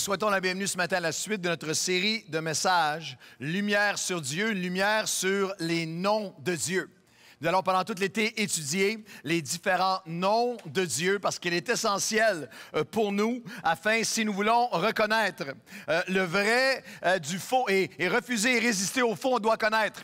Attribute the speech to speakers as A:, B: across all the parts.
A: souhaitons la bienvenue ce matin à la suite de notre série de messages Lumière sur Dieu, lumière sur les noms de Dieu. Nous allons pendant tout l'été étudier les différents noms de Dieu parce qu'il est essentiel euh, pour nous afin, si nous voulons reconnaître euh, le vrai euh, du faux et, refuser et résister au faux, on doit connaître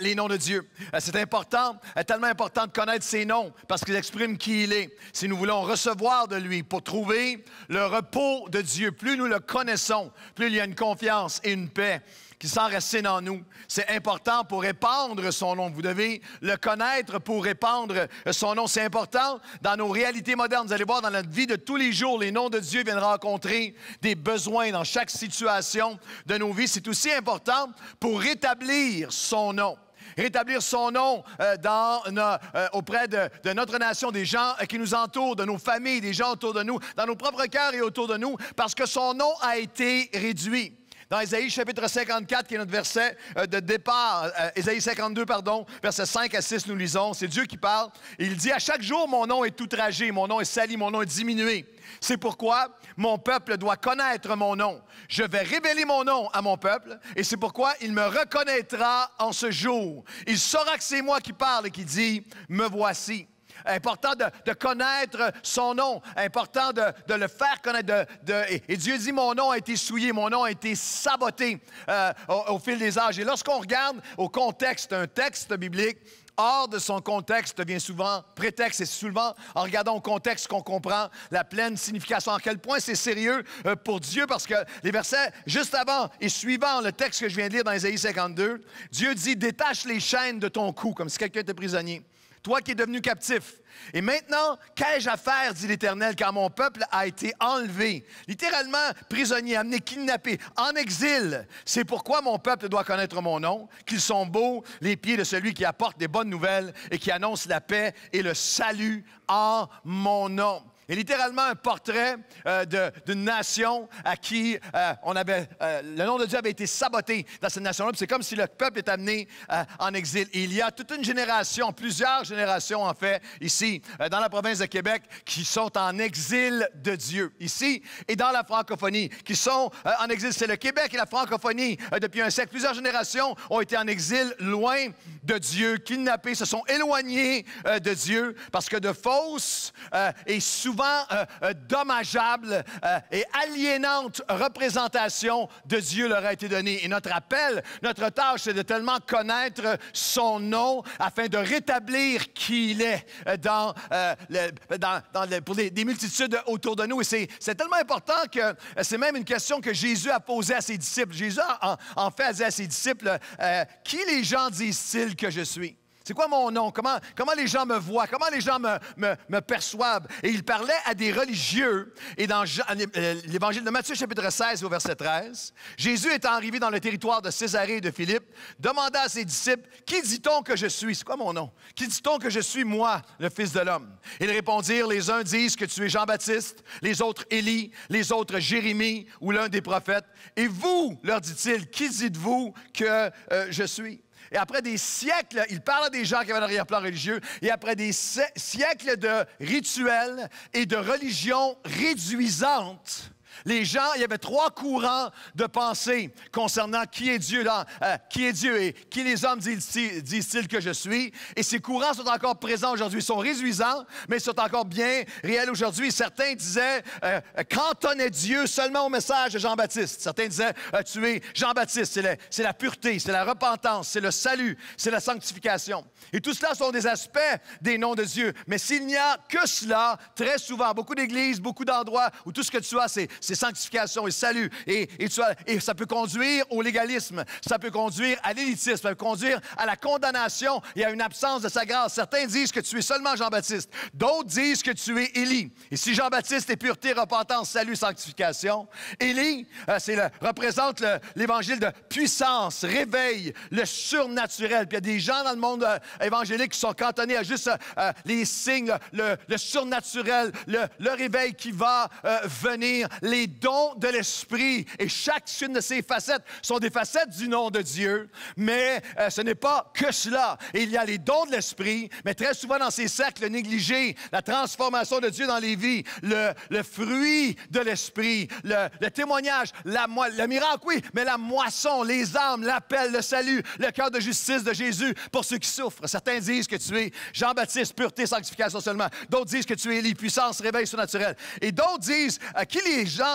A: les noms de Dieu. C'est important, tellement important de connaître ces noms parce qu'ils expriment qui il est. Si nous voulons recevoir de lui pour trouver le repos de Dieu, plus nous le connaissons, plus il y a une confiance et une paix qui s'enracine en nous. C'est important pour répandre son nom. Vous devez le connaître pour répandre son nom. C'est important dans nos réalités modernes. Vous allez voir, dans notre vie de tous les jours, les noms de Dieu viennent rencontrer des besoins dans chaque situation de nos vies. C'est aussi important pour rétablir son nom rétablir son nom euh, dans, euh, euh, auprès de, de, notre nation, des gens qui nous entourent, de nos familles, des gens autour de nous, dans nos propres cœurs et autour de nous, parce que son nom a été réduit. Dans Ésaïe chapitre 54, qui est notre verset euh, de départ, euh, Ésaïe 52, pardon, versets 5 à 6, nous lisons, c'est Dieu qui parle. Il dit, à chaque jour, mon nom est outragé, mon nom est sali, mon nom est diminué. C'est pourquoi mon peuple doit connaître mon nom. Je vais révéler mon nom à mon peuple et c'est pourquoi il me reconnaîtra en ce jour. Il saura que c'est moi qui parle et qui dit, me voici important de, connaître son nom, important de, le faire connaître. et, Dieu dit, mon nom a été souillé, mon nom a été saboté euh, au, fil des âges. Et lorsqu'on regarde au contexte, un texte biblique, hors de son contexte vient souvent prétexte. Et souvent, en regardant au contexte, qu'on comprend la pleine signification. À quel point c'est sérieux euh, pour Dieu, parce que les versets juste avant et suivant le texte que je viens de lire dans Isaïe 52, Dieu dit Détache les chaînes de ton cou, comme si quelqu'un était prisonnier toi qui est devenu captif. Et maintenant, qu'ai-je à faire, dit l'Éternel, car mon peuple a été enlevé, littéralement prisonnier, amené, kidnappé, en exil. C'est pourquoi mon peuple doit connaître mon nom, qu'ils sont beaux les pieds de celui qui apporte des bonnes nouvelles et qui annonce la paix et le salut en mon nom. Et littéralement un portrait euh, d'une nation à qui euh, on avait, euh, le nom de Dieu avait été saboté dans cette nation-là. C'est comme si le peuple est amené en exil. il y a toute une génération, plusieurs générations en fait, ici, dans la province de Québec, qui sont en exil de Dieu, ici et dans la francophonie, qui sont en exil. C'est le Québec et la francophonie depuis un siècle. Plusieurs générations ont été en exil loin de Dieu, kidnappés, se sont éloignés de Dieu parce que de fausses et souvent souvent euh, euh, dommageable euh, et aliénante représentation de Dieu leur a été donnée. Et notre appel, notre tâche, c'est de tellement connaître son nom afin de rétablir qui il est dans, pour des, multitudes autour de nous. Et c'est tellement important que c'est même une question que Jésus a posée à ses disciples. Jésus, en, en à ses disciples, qui les gens disent-ils que je suis? C'est quoi mon nom? Comment, comment les gens me voient? Comment les gens me, perçoivent? Et il parlait à des religieux. Et dans euh, euh, l'évangile de Matthieu, chapitre 16, au verset 13, Jésus étant arrivé dans le territoire de Césarée et de Philippe, demanda à ses disciples, Qui dit-on que je suis? C'est quoi mon nom? Qui dit-on que je suis, moi, le Fils de l'homme? Ils répondirent, Les uns disent que tu es Jean-Baptiste, les autres Élie, les autres Jérémie ou l'un des prophètes. Et vous, leur dit-il, qui dites-vous que euh, je suis? Et après des siècles, il parle des gens qui avaient un arrière-plan religieux. Et après des siècles de rituels et de religions réduisantes, les gens, il y avait trois courants de pensée concernant qui est Dieu, euh, qui est Dieu et qui les hommes disent-ils que je suis. Et ces courants sont encore présents aujourd'hui, sont réduisants, mais sont encore bien réels aujourd'hui. Certains disaient, euh, est euh, Dieu seulement au message de Jean-Baptiste. Certains disaient, tuer euh, tu es Jean-Baptiste, c'est la pureté, c'est la repentance, c'est le salut, c'est la sanctification. Et tout cela sont des aspects des noms de Dieu. Mais s'il n'y a que cela, très souvent, beaucoup d'églises, beaucoup d'endroits où tout ce que tu as, c'est c'est sanctification et salut. Et, et, ça peut conduire au légalisme, ça peut conduire à l'élitisme, ça peut conduire à la condamnation et à une absence de sa grâce. Certains disent que tu es seulement Jean-Baptiste, d'autres disent que tu es Élie. Et si Jean-Baptiste est pureté, repentance, salut, sanctification, Élie euh, le, représente l'évangile de puissance, réveil, le surnaturel. il y a des gens dans le monde euh, évangélique qui sont cantonnés à juste euh, les signes, le, surnaturel, le, le, réveil qui va venir, les les dons de l'Esprit et chacune de ces facettes sont des facettes du nom de Dieu, mais euh, ce n'est pas que cela. Il y a les dons de l'Esprit, mais très souvent dans ces cercles négligés, la transformation de Dieu dans les vies, le, fruit de l'Esprit, le, témoignage, la, le miracle, oui, mais la moisson, les âmes, l'appel, le salut, le cœur de justice de Jésus pour ceux qui souffrent. Certains disent que tu es Jean-Baptiste, pureté, sanctification seulement. D'autres disent que tu es Élie, puissance, réveil surnaturel. Et d'autres disent à euh, qui les gens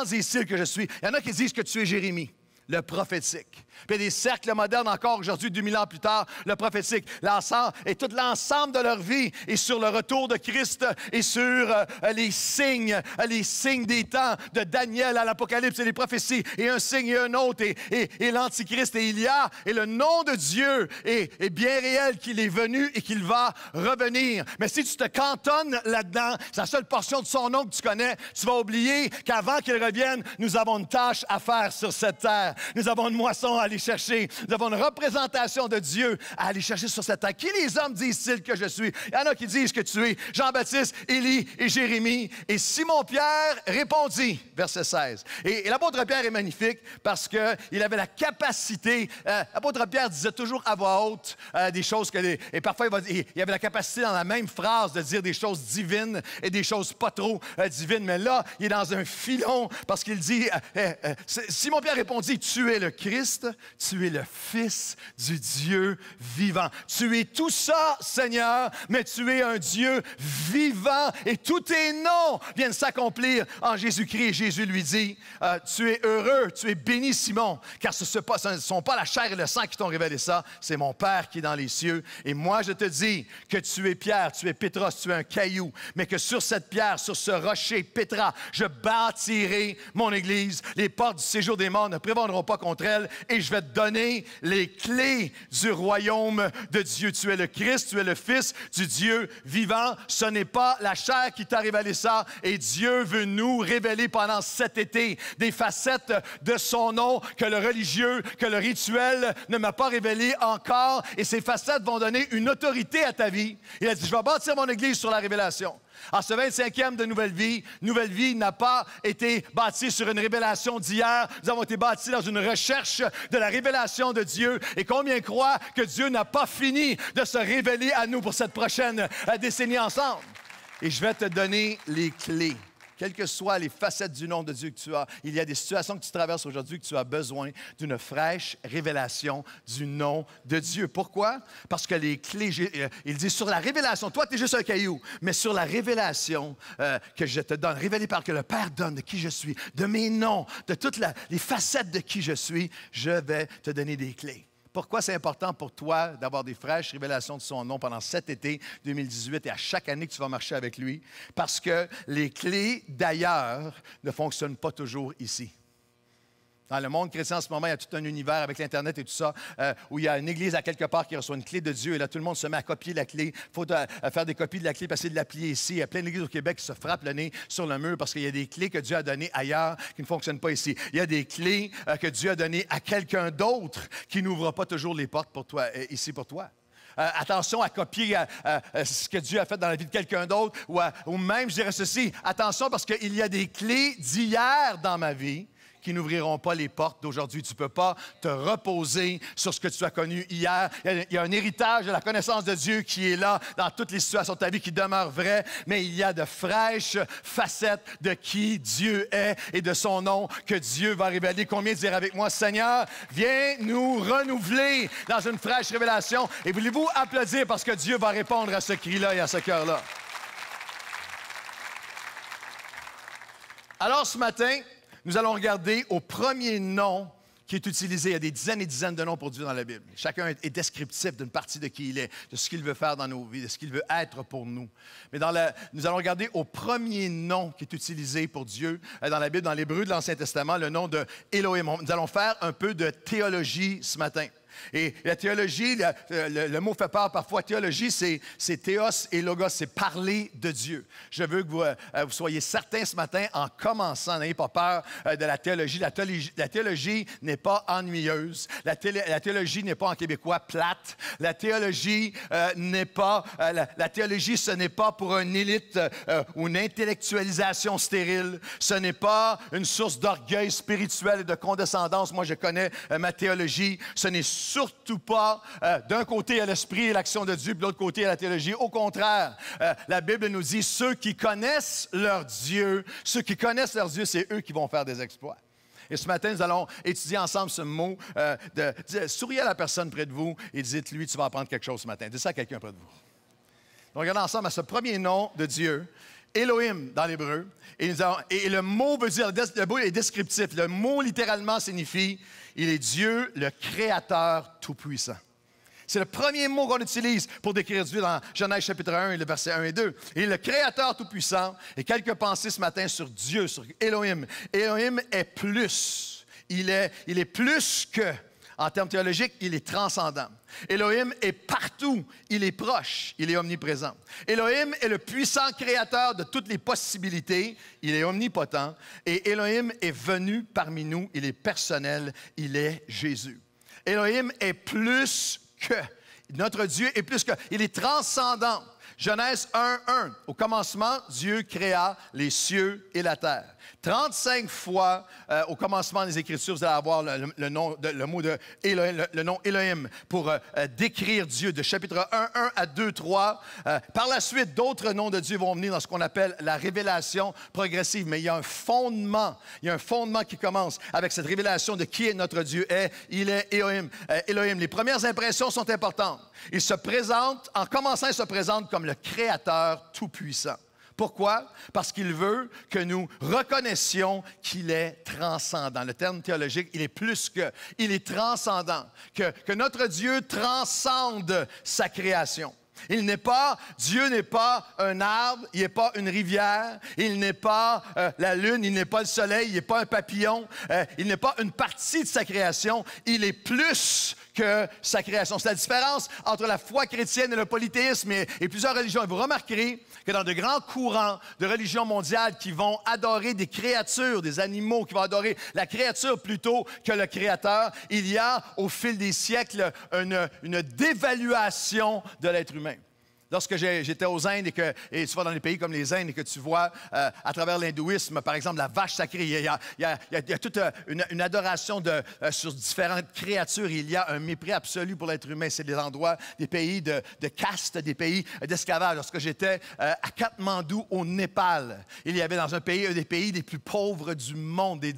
A: que je suis. Il y en a qui disent que tu es Jérémie, le prophétique. Puis il y a des cercles modernes encore aujourd'hui, 2000 ans plus tard, le prophétique, l'ensemble et tout l'ensemble de leur vie est sur le retour de Christ et sur euh, les signes, euh, les signes des temps de Daniel à l'Apocalypse et les prophéties, et un signe et un autre, et, l'Antichrist, et il y a, et le nom de Dieu est, bien réel qu'il est venu et qu'il va revenir. Mais si tu te cantonnes là-dedans, c'est la seule portion de son nom que tu connais, tu vas oublier qu'avant qu'il revienne, nous avons une tâche à faire sur cette terre. Nous avons une moisson à à aller chercher. Nous avons une représentation de Dieu à aller chercher sur cette terre. Qui les hommes disent-ils que je suis? Il y en a qui disent que tu es Jean-Baptiste, Élie et Jérémie. Et Simon-Pierre répondit, verset 16. Et, l'apôtre Pierre est magnifique parce qu'il avait la capacité, euh, l'apôtre Pierre disait toujours à voix haute euh, des choses que les, et parfois il, avait la capacité dans la même phrase de dire des choses divines et des choses pas trop euh, divines. Mais là, il est dans un filon parce qu'il dit, Simon-Pierre répondit, tu es le Christ, tu es le Fils du Dieu vivant. Tu es tout ça, Seigneur, mais tu es un Dieu vivant et tous tes noms viennent s'accomplir en Jésus-Christ. Jésus lui dit, euh, tu es heureux, tu es béni, Simon, car ce ne sont pas la chair et le sang qui t'ont révélé ça, c'est mon Père qui est dans les cieux. Et moi, je te dis que tu es Pierre, tu es Pétros, tu es un caillou, mais que sur cette pierre, sur ce rocher, Pétra, je bâtirai mon Église. Les portes du séjour des morts ne prévendront pas contre elle et je vais te donner les clés du royaume de Dieu. Tu es le Christ, tu es le Fils du Dieu vivant. Ce n'est pas la chair qui t'a révélé ça. Et Dieu veut nous révéler pendant cet été des facettes de son nom que le religieux, que le rituel ne m'a pas révélé encore. Et ces facettes vont donner une autorité à ta vie. Il a dit, je vais bâtir mon Église sur la révélation. À ce 25e de Nouvelle Vie, Nouvelle Vie n'a pas été bâtie sur une révélation d'hier. Nous avons été bâtis dans une recherche de la révélation de Dieu. Et combien croient que Dieu n'a pas fini de se révéler à nous pour cette prochaine euh, décennie ensemble? Et je vais te donner les clés quelles que soient les facettes du nom de Dieu que tu as, il y a des situations que tu traverses aujourd'hui que tu as besoin d'une fraîche révélation du nom de Dieu. Pourquoi? Parce que les clés, euh, il dit sur la révélation, toi, tu es juste un caillou, mais sur la révélation euh, que je te donne, révélée par que le Père donne de qui je suis, de mes noms, de toutes les facettes de qui je suis, je vais te donner des clés. Pourquoi c'est important pour toi d'avoir des fraîches révélations de son nom pendant cet été 2018 et à chaque année que tu vas marcher avec lui? Parce que les clés d'ailleurs ne fonctionnent pas toujours ici. Dans le monde chrétien en ce moment, il y a tout un univers avec l'Internet et tout ça, euh, où il y a une église à quelque part qui reçoit une clé de Dieu, et là, tout le monde se met à copier la clé. Il faut euh, faire des copies de la clé, passer de la plier ici. Il y a plein d'églises au Québec qui se frappent le nez sur le mur parce qu'il y a des clés que Dieu a données ailleurs qui ne fonctionnent pas ici. Il y a des clés euh, que Dieu a données à quelqu'un d'autre qui n'ouvre pas toujours les portes pour toi, ici pour toi. attention à copier ce que Dieu a fait dans la vie de quelqu'un d'autre, ou, ou, même, je dirais ceci, attention parce qu'il y a des clés d'hier dans ma vie qui n'ouvriront pas les portes d'aujourd'hui. Tu ne peux pas te reposer sur ce que tu as connu hier. Il y a un héritage de la connaissance de Dieu qui est là dans toutes les situations de ta vie qui demeure vrai, mais il y a de fraîches facettes de qui Dieu est et de son nom que Dieu va révéler. Combien dire avec moi, Seigneur, viens nous renouveler dans une fraîche révélation. Et voulez-vous applaudir parce que Dieu va répondre à ce cri-là et à ce cœur-là. Alors ce matin, nous allons regarder au premier nom qui est utilisé. Il y a des dizaines et dizaines de noms pour Dieu dans la Bible. Chacun est descriptif d'une partie de qui il est, de ce qu'il veut faire dans nos vies, de ce qu'il veut être pour nous. Mais dans nous allons regarder au premier nom qui est utilisé pour Dieu euh, dans la Bible, dans l'hébreu de l'Ancien Testament, le nom de Elohim. Nous allons faire un peu de théologie ce matin. Et la théologie, euh, le, mot fait peur parfois. Théologie, c'est théos et logos, c'est parler de Dieu. Je veux que vous, euh, soyez certains ce matin, en commençant, n'ayez pas peur euh, de la théologie. La théologie, n'est pas ennuyeuse. La, théologie, n'est pas en québécois plate. La théologie n'est pas. la, théologie, ce n'est pas pour une élite ou une intellectualisation stérile. Ce n'est pas une source d'orgueil spirituel et de condescendance. Moi, je connais ma théologie. Ce n'est surtout pas euh, d'un côté à l'esprit et l'action de Dieu, de l'autre côté à la théologie. Au contraire, euh, la Bible nous dit ceux qui connaissent leur Dieu, ceux qui connaissent leur Dieu, c'est eux qui vont faire des exploits. Et ce matin, nous allons étudier ensemble ce mot euh, de, souriez à la personne près de vous et dites-lui, tu vas apprendre quelque chose ce matin. Dis ça à quelqu'un près de vous. Donc, regardons ensemble à ce premier nom de Dieu, Elohim dans l'hébreu. Et, le mot veut dire, le mot est descriptif. Le mot littéralement signifie il est Dieu, le Créateur Tout-Puissant. C'est le premier mot qu'on utilise pour décrire Dieu dans Genèse chapitre 1 et verset 1 et 2. Il est le Créateur Tout-Puissant. Et quelques pensées ce matin sur Dieu, sur Elohim. Elohim est plus. Il il est plus que. En termes théologiques, il est transcendant. Elohim est partout, il est proche, il est omniprésent. Elohim est le puissant créateur de toutes les possibilités, il est omnipotent. Et Elohim est venu parmi nous, il est personnel, il est Jésus. Elohim est plus que. Notre Dieu est plus que. Il est transcendant. Genèse 1.1, Au commencement, Dieu créa les cieux et la terre. 35 fois euh, au commencement des Écritures, vous allez avoir le, nom de, le mot de Elohim, le, nom Elohim pour euh, euh, décrire Dieu de chapitre 1, 1 à 2, 3. par la suite, d'autres noms de Dieu vont venir dans ce qu'on appelle la révélation progressive. Mais il y a un fondement, il y a un fondement qui commence avec cette révélation de qui est notre Dieu est. Eh, il est Elohim. Elohim. Les premières impressions sont importantes. Il se présente, en commençant, il se présente comme le Créateur Tout-Puissant. Pourquoi? Parce qu'il veut que nous reconnaissions qu'il est transcendant. Le terme théologique, il est plus que, il est transcendant, que, notre Dieu transcende sa création. Il n'est pas, Dieu n'est pas un arbre, il n'est pas une rivière, il n'est pas euh, la lune, il n'est pas le soleil, il n'est pas un papillon, euh, il n'est pas une partie de sa création, il est plus que sa création. C'est la différence entre la foi chrétienne et le polythéisme et, plusieurs religions. Et vous remarquerez que dans de grands courants de religions mondiales qui vont adorer des créatures, des animaux, qui vont adorer la créature plutôt que le créateur, il y a au fil des siècles une dévaluation de l'être humain. Lorsque j'étais aux Indes et que et tu vas dans des pays comme les Indes et que tu vois euh, à travers l'hindouisme, par exemple, la vache sacrée, il y a, toute une, adoration de, euh, sur différentes créatures. Il y a un mépris absolu pour l'être humain. C'est des endroits, des pays de, caste, des pays d'esclavage. Lorsque j'étais euh, à Katmandou, au Népal, il y avait dans un pays, un des pays les plus pauvres du monde, des,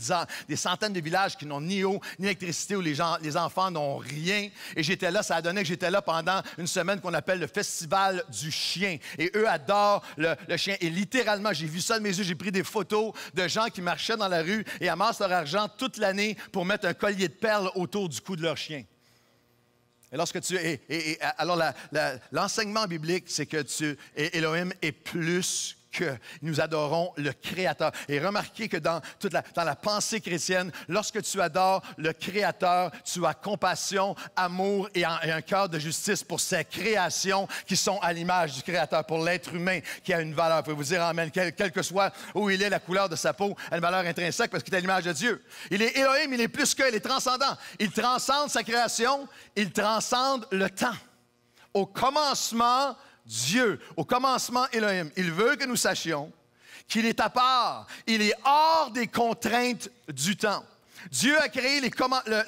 A: des centaines de villages qui n'ont ni eau, ni électricité, où les, gens, les enfants n'ont rien. Et j'étais là, ça a donné que j'étais là pendant une semaine qu'on appelle le festival du chien. Et eux adorent le, chien. Et littéralement, j'ai vu ça de mes yeux, j'ai pris des photos de gens qui marchaient dans la rue et amassent leur argent toute l'année pour mettre un collier de perles autour du cou de leur chien. Et lorsque tu et, et, alors l'enseignement biblique, c'est que tu, Elohim est plus que nous adorons le Créateur. Et remarquez que dans, toute la, pensée chrétienne, lorsque tu adores le Créateur, tu as compassion, amour et, un cœur de justice pour ses créations qui sont à l'image du Créateur, pour l'être humain qui a une valeur. Vous vous dire Amen, quel que soit où il est, la couleur de sa peau a une valeur intrinsèque parce qu'il est à l'image de Dieu. Il est Elohim, il est plus que, il est transcendant. Il transcende sa création, il transcende le temps. Au commencement, Dieu, au commencement, Elohim, il veut que nous sachions qu'il est à part, il est hors des contraintes du temps. Dieu a créé le,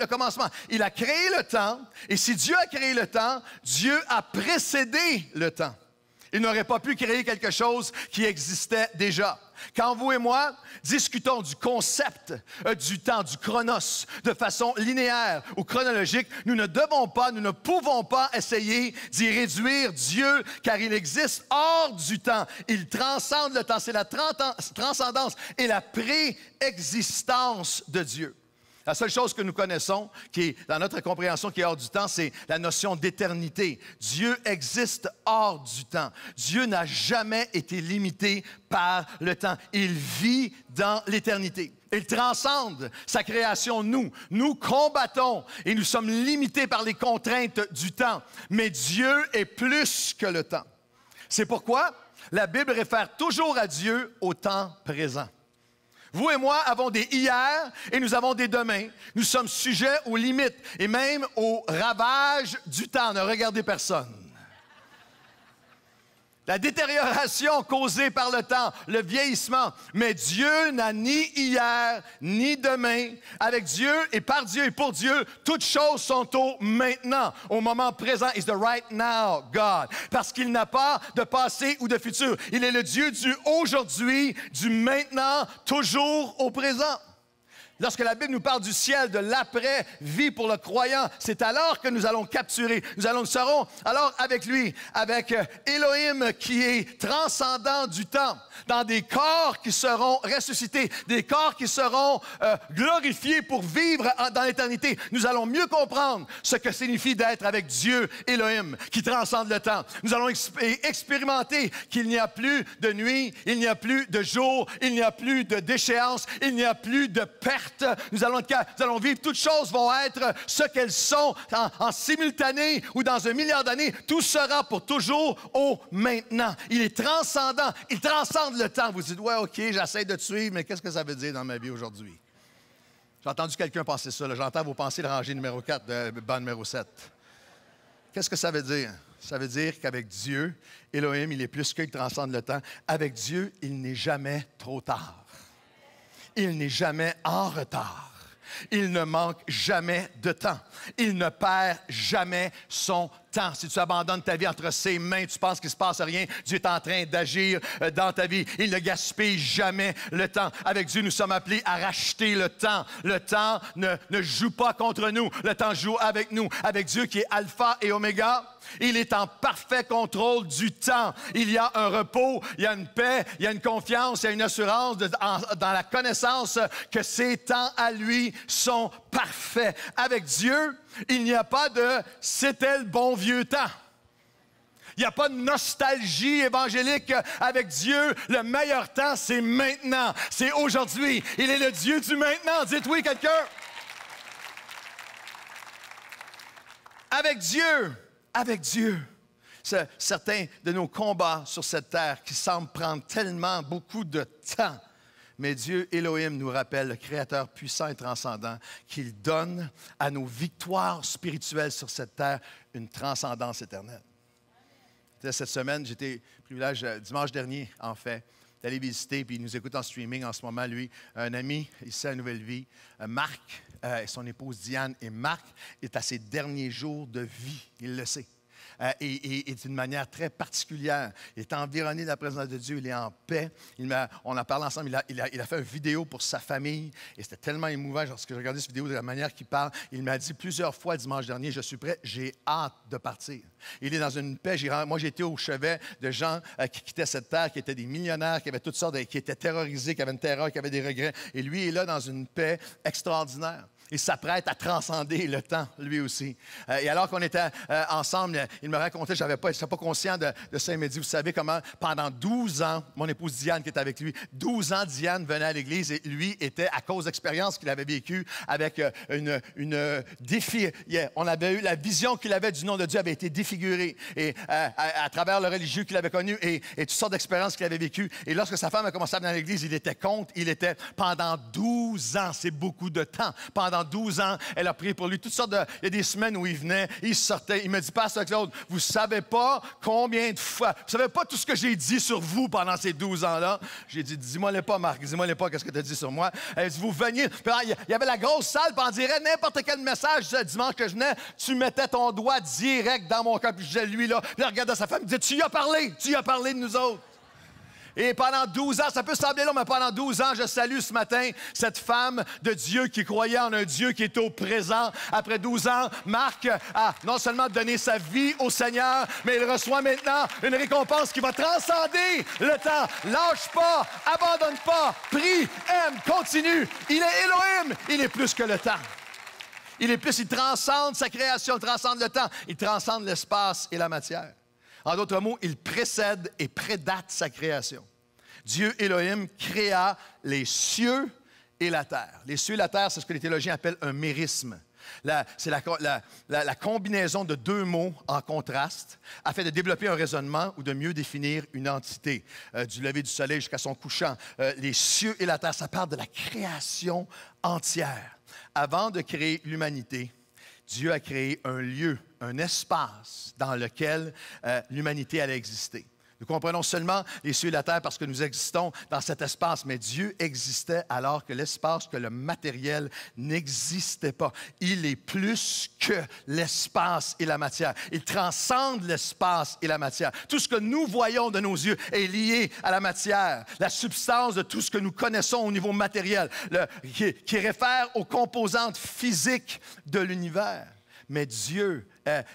A: commencement. Il a créé le temps, et si Dieu a créé le temps, Dieu a précédé le temps. Il n'aurait pas pu créer quelque chose qui existait déjà. Quand vous et moi discutons du concept euh, du temps, du chronos, de façon linéaire ou chronologique, nous ne devons pas, nous ne pouvons pas essayer d'y réduire Dieu, car il existe hors du temps. Il transcende le temps. C'est la transcendance et la préexistence de Dieu. La seule chose que nous connaissons, qui est dans notre compréhension qui est hors du temps, c'est la notion d'éternité. Dieu existe hors du temps. Dieu n'a jamais été limité par le temps. Il vit dans l'éternité. Il transcende sa création, nous. Nous combattons et nous sommes limités par les contraintes du temps. Mais Dieu est plus que le temps. C'est pourquoi la Bible réfère toujours à Dieu au temps présent. Vous et moi avons des hier et nous avons des demain. Nous sommes sujets aux limites et même aux ravages du temps. Ne regardez personne la détérioration causée par le temps, le vieillissement. Mais Dieu n'a ni hier, ni demain. Avec Dieu et par Dieu et pour Dieu, toutes choses sont au maintenant, au moment présent. Is the right now, God. Parce qu'il n'a pas de passé ou de futur. Il est le Dieu du aujourd'hui, du maintenant, toujours au présent. Lorsque la Bible nous parle du ciel, de l'après-vie pour le croyant, c'est alors que nous allons capturer. Nous allons, nous serons alors avec lui, avec euh, Elohim qui est transcendant du temps, dans des corps qui seront ressuscités, des corps qui seront euh, glorifiés pour vivre dans l'éternité. Nous allons mieux comprendre ce que signifie d'être avec Dieu, Elohim, qui transcende le temps. Nous allons expérimenter qu'il n'y a plus de nuit, il n'y a plus de jour, il n'y a plus de déchéance, il n'y a plus de perte nous allons, vivre. Toutes choses vont être ce qu'elles sont en, simultané ou dans un milliard d'années. Tout sera pour toujours au maintenant. Il est transcendant. Il transcende le temps. Vous dites, ouais, OK, j'essaie de te suivre, mais qu'est-ce que ça veut dire dans ma vie aujourd'hui? J'ai entendu quelqu'un penser ça. J'entends vos pensées de rangée numéro 4, de banc numéro 7. Qu'est-ce que ça veut dire? Ça veut dire qu'avec Dieu, Elohim, il est plus qu'il transcende le temps. Avec Dieu, il n'est jamais trop tard il n'est jamais en retard. Il ne manque jamais de temps. Il ne perd jamais son temps temps. Si tu abandonnes ta vie entre ses mains, tu penses qu'il ne se passe rien, Dieu est en train d'agir euh, dans ta vie. Il ne gaspille jamais le temps. Avec Dieu, nous sommes appelés à racheter le temps. Le temps ne, joue pas contre nous, le temps joue avec nous. Avec Dieu qui est alpha et oméga, il est en parfait contrôle du temps. Il y a un repos, il y a une paix, il y a une confiance, il y a une assurance dans la connaissance que ses temps à lui sont parfaits. Avec Dieu, il n'y a pas de c'était le bon vieux temps. Il n'y a pas de nostalgie évangélique avec Dieu. Le meilleur temps, c'est maintenant. C'est aujourd'hui. Il est le Dieu du maintenant. Dites oui, quelqu'un. Avec Dieu. Avec Dieu. Certains de nos combats sur cette terre qui semblent prendre tellement beaucoup de temps mais Dieu, Elohim, nous rappelle, le Créateur puissant et transcendant, qu'il donne à nos victoires spirituelles sur cette terre une transcendance éternelle. Cette semaine, j'étais privilège, euh, dimanche dernier, en fait, d'aller visiter, puis il nous écoute en streaming en ce moment, lui, un ami sait à Nouvelle-Vie, euh, Marc, euh, et son épouse Diane, et Marc est à ses derniers jours de vie, il le sait. Euh, et, d'une manière très particulière. Il est environné de la présence de Dieu, il est en paix. on en parle ensemble, il a, fait une vidéo pour sa famille et c'était tellement émouvant lorsque je regardé cette vidéo de la manière qu'il parle. Il m'a dit plusieurs fois dimanche dernier, je suis prêt, j'ai hâte de partir. Il est dans une paix. Moi, j'étais au chevet de gens euh, qui quittaient cette terre, qui étaient des millionnaires, qui avaient toutes sortes, qui étaient terrorisés, qui avaient une terreur, qui avaient des regrets. Et lui est là dans une paix extraordinaire il s'apprête à transcender le temps, lui aussi. Euh, et alors qu'on était euh, ensemble, il me racontait, je n'étais pas, pas conscient de, de ça, vous savez comment, pendant 12 ans, mon épouse Diane qui est avec lui, 12 ans, Diane venait à l'église et lui était, à cause d'expériences qu'il avait vécues, avec euh, une, une défi, on avait eu la vision qu'il avait du nom de Dieu avait été défigurée et, à, travers le religieux qu'il avait connu et, et toutes sortes d'expériences qu'il avait vécues. Et lorsque sa femme a commencé à venir à l'église, il était contre, il était pendant 12 ans, c'est beaucoup de temps, pendant 12 ans. Elle a prié pour lui. Toutes sortes de. Il y a des semaines où il venait, il sortait. Il me dit, Pasteur Claude, vous savez pas combien de fois. Vous savez pas tout ce que j'ai dit sur vous pendant ces 12 ans-là. J'ai dit, dis-moi-les pas, Marc. Dis-moi-les pas, qu'est-ce que tu as dit sur moi. Elle dit, vous veniez. il y avait la grosse salle, puis on dirait n'importe quel message Le dimanche que je venais, tu mettais ton doigt direct dans mon cœur. Puis je lui, là, là regarde sa femme, il disait, tu as parlé. Tu as parlé de nous autres. Et pendant 12 ans, ça peut sembler long, mais pendant 12 ans, je salue ce matin cette femme de Dieu qui croyait en un Dieu qui est au présent. Après 12 ans, Marc a non seulement donné sa vie au Seigneur, mais il reçoit maintenant une récompense qui va transcender le temps. Lâche pas, abandonne pas, prie, aime, continue. Il est Elohim, il est plus que le temps. Il est plus, il transcende sa création, il transcende le temps, il transcende l'espace et la matière. En d'autres mots, il précède et prédate sa création. Dieu Elohim créa les cieux et la terre. Les cieux et la terre, c'est ce que les théologiens appellent un mérisme. C'est la, combinaison de deux mots en contraste afin de développer un raisonnement ou de mieux définir une entité. Euh, du lever du soleil jusqu'à son couchant, euh, les cieux et la terre, ça part de la création entière. Avant de créer l'humanité, Dieu a créé un lieu un espace dans lequel euh, l'humanité allait exister. Nous comprenons seulement les cieux et la terre parce que nous existons dans cet espace, mais Dieu existait alors que l'espace, que le matériel n'existait pas. Il est plus que l'espace et la matière. Il transcende l'espace et la matière. Tout ce que nous voyons de nos yeux est lié à la matière, la substance de tout ce que nous connaissons au niveau matériel, qui réfère aux composantes physiques de l'univers. Mais Dieu,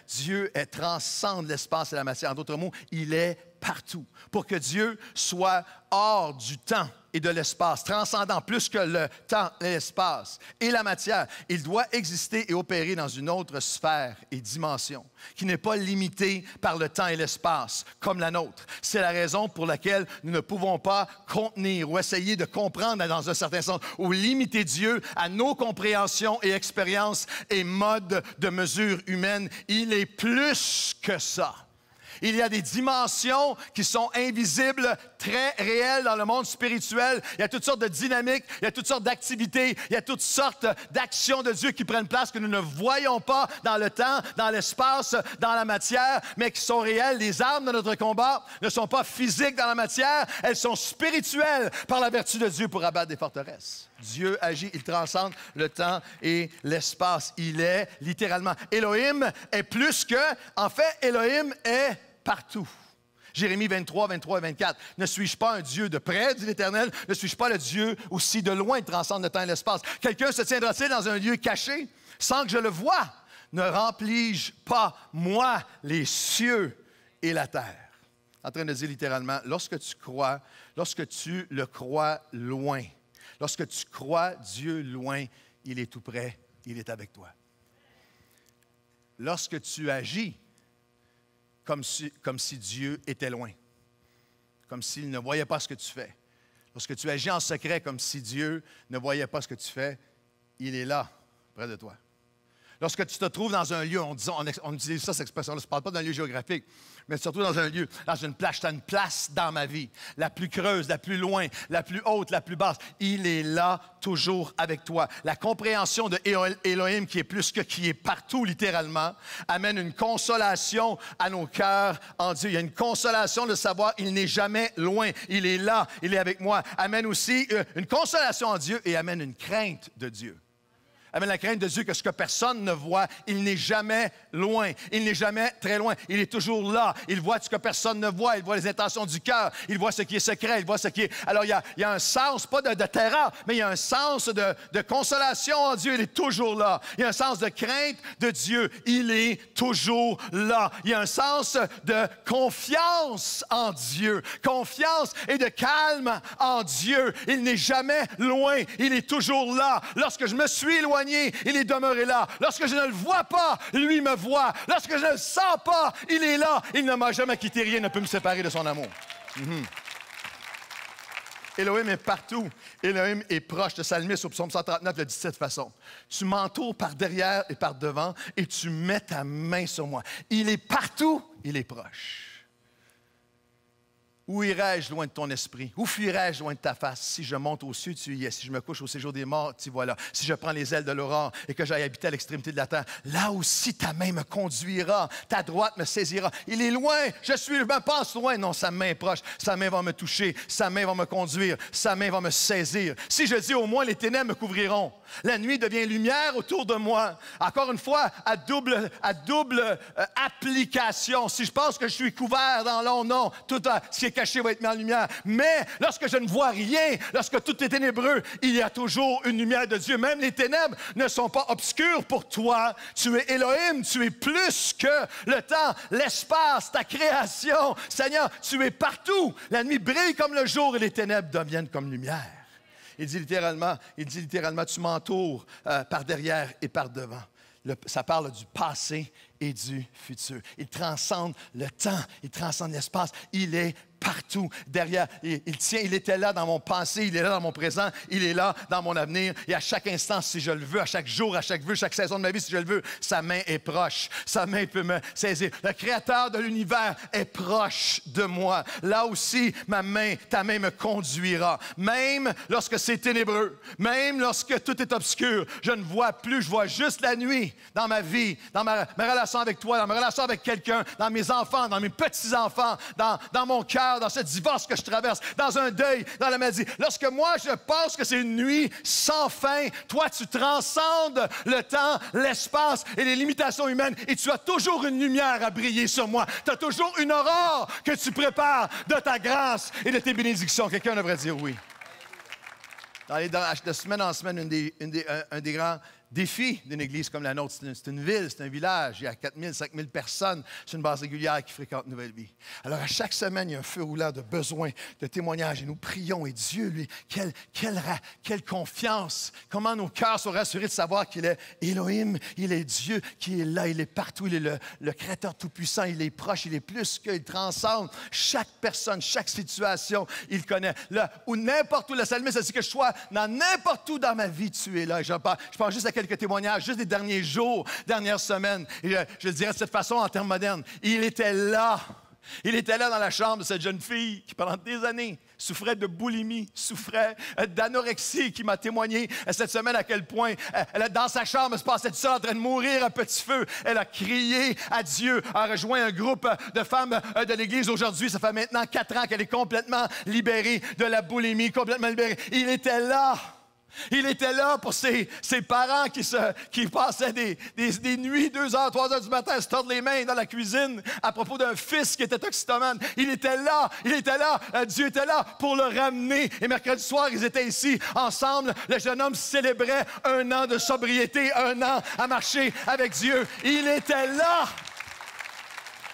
A: Dieu Dieu transcende l'espace et la matière. En d'autres mots, il est partout pour que Dieu soit hors du temps et de l'espace, transcendant plus que le temps, et l'espace et la matière. Il doit exister et opérer dans une autre sphère et dimension qui n'est pas limitée par le temps et l'espace comme la nôtre. C'est la raison pour laquelle nous ne pouvons pas contenir ou essayer de comprendre dans un certain sens ou limiter Dieu à nos compréhensions et expériences et modes de mesure humaines. Il est plus que ça. Il y a des dimensions qui sont invisibles, très réelles dans le monde spirituel. Il y a toutes sortes de dynamiques, il y a toutes sortes d'activités, il y a toutes sortes d'actions de Dieu qui prennent place que nous ne voyons pas dans le temps, dans l'espace, dans la matière, mais qui sont réelles. Les armes de notre combat ne sont pas physiques dans la matière, elles sont spirituelles par la vertu de Dieu pour abattre des forteresses. Dieu agit, il transcende le temps et l'espace. Il est littéralement. Elohim est plus que, en fait, Elohim est partout. Jérémie 23, 23 et 24. Ne suis-je pas un Dieu de près, dit l'Éternel? Ne suis-je pas le Dieu aussi de loin, il transcende le temps et l'espace? Quelqu'un se tiendra-t-il dans un lieu caché sans que je le voie? Ne remplis-je pas, moi, les cieux et la terre? En train de dire littéralement, lorsque tu crois, lorsque tu le crois loin, lorsque tu crois Dieu loin, il est tout près, il est avec toi. Lorsque tu agis comme si, Dieu était loin, comme s'il ne voyait pas ce que tu fais. Lorsque tu agis en secret, comme si Dieu ne voyait pas ce que tu fais, il est là, près de toi. Lorsque tu te trouves dans un lieu, on, dit, utilise ça, cette expression-là, ne ne parle pas d'un lieu géographique, mais surtout dans un lieu, dans une place, tu une place dans ma vie, la plus creuse, la plus loin, la plus haute, la plus basse. Il est là, toujours avec toi. La compréhension de Elohim, qui est plus que, qui est partout, littéralement, amène une consolation à nos cœurs en Dieu. Il y a une consolation de savoir, il n'est jamais loin, il est là, il est avec moi. Amène aussi euh, une consolation en Dieu et amène une crainte de Dieu. La crainte de Dieu, que ce que personne ne voit, il n'est jamais loin. Il n'est jamais très loin. Il est toujours là. Il voit ce que personne ne voit. Il voit les intentions du cœur. Il voit ce qui est secret. Il voit ce qui est. Alors, il y a, un sens, pas de, terreur, mais il y a un sens de, de consolation en Dieu. Il est toujours là. Il y a un sens de crainte de Dieu. Il est toujours là. Il y a un sens de confiance en Dieu. Confiance et de calme en Dieu. Il n'est jamais loin. Il est toujours là. Lorsque je me suis éloigné, il est demeuré là. Lorsque je ne le vois pas, lui me voit. Lorsque je ne le sens pas, il est là. Il ne m'a jamais quitté, rien ne peut me séparer de son amour. Mhm. Elohim est partout. Elohim est proche. de Salmis au psaume 139 de cette façon. Tu m'entoures par derrière et par devant et tu mets ta main sur moi. Il est partout, il est proche. Où irai-je loin de ton esprit? Où fuirai-je loin de ta face? Si je monte au sud, tu y es. Si je me couche au séjour des morts, tu voilà. là. Si je prends les ailes de l'aurore et que j'aille habiter à l'extrémité de la terre, là aussi ta main me conduira, ta droite me saisira. Il est loin, je suis, je me passe loin. Non, sa main est proche, sa main va me toucher, sa main va me conduire, sa main va me saisir. Si je dis au moins, les ténèbres me couvriront. La nuit devient lumière autour de moi. Encore une fois, à double, à double euh, application. Si je pense que je suis couvert dans l'ombre, non, tout euh, ce qui est caché va être mis en lumière. Mais lorsque je ne vois rien, lorsque tout est ténébreux, il y a toujours une lumière de Dieu. Même les ténèbres ne sont pas obscures pour toi. Tu es Elohim, tu es plus que le temps, l'espace, ta création. Seigneur, tu es partout. La nuit brille comme le jour et les ténèbres deviennent comme lumière. Il dit littéralement, il dit littéralement, tu m'entoures euh, par derrière et par devant. ça parle du passé et du futur. Il transcende le temps, il transcende l'espace. Il est partout derrière. Il, tient, il était là dans mon passé, il est là dans mon présent, il est là dans mon avenir. Et à chaque instant, si je le veux, à chaque jour, à chaque vue, chaque saison de ma vie, si je le veux, sa main est proche. Sa main peut me saisir. Le Créateur de l'univers est proche de moi. Là aussi, ma main, ta main me conduira. Même lorsque c'est ténébreux, même lorsque tout est obscur, je ne vois plus, je vois juste la nuit dans ma vie, dans ma, ma relation avec toi, dans ma relation avec quelqu'un, dans mes enfants, dans mes petits-enfants, dans, dans mon cœur dans ce divorce que je traverse, dans un deuil, dans la maladie. Lorsque moi, je pense que c'est une nuit sans fin, toi, tu transcendes le temps, l'espace et les limitations humaines et tu as toujours une lumière à briller sur moi. Tu as toujours une aurore que tu prépares de ta grâce et de tes bénédictions. Quelqu'un devrait dire oui. de semaine en semaine, un des grands défi d'une église comme la nôtre. C'est une, ville, c'est un village. Il y a 4 000, 5 000 personnes. C'est une base régulière qui fréquente Nouvelle Vie. Alors, à chaque semaine, il y a un feu roulant de besoins, de témoignages. Et nous prions. Et Dieu, lui, quelle, quelle confiance. Comment nos cœurs sont rassurés de savoir qu'il est Elohim. Il est Dieu qui est là. Il est partout. Il est le, Créateur Tout-Puissant. Il est proche. Il est plus qu'il transcende chaque personne, chaque situation. Il connaît. Là, ou n'importe où, le salmiste c'est dit que je sois dans n'importe où dans ma vie, tu es là. je, pense, je pense juste à quelques témoignages juste des derniers jours, dernières semaines. je, le dirais de cette façon en termes modernes. Il était là. Il était là dans la chambre de cette jeune fille qui, pendant des années, souffrait de boulimie, souffrait euh, d'anorexie, qui m'a témoigné euh, cette semaine à quel point euh, elle, dans sa chambre, se passait tout ça, en train de mourir à petit feu. Elle a crié à Dieu, a rejoint un groupe de femmes de l'Église aujourd'hui. Ça fait maintenant quatre ans qu'elle est complètement libérée de la boulimie, complètement libérée. Il était là. Il était là pour ses, parents qui, passaient des, nuits, deux heures, trois heures du matin, à se tordre les mains dans la cuisine à propos d'un fils qui était toxicomane. Il était là, il était là, euh, Dieu était là pour le ramener. Et mercredi soir, ils étaient ici ensemble. Le jeune homme célébrait un an de sobriété, un an à marcher avec Dieu. Il était là.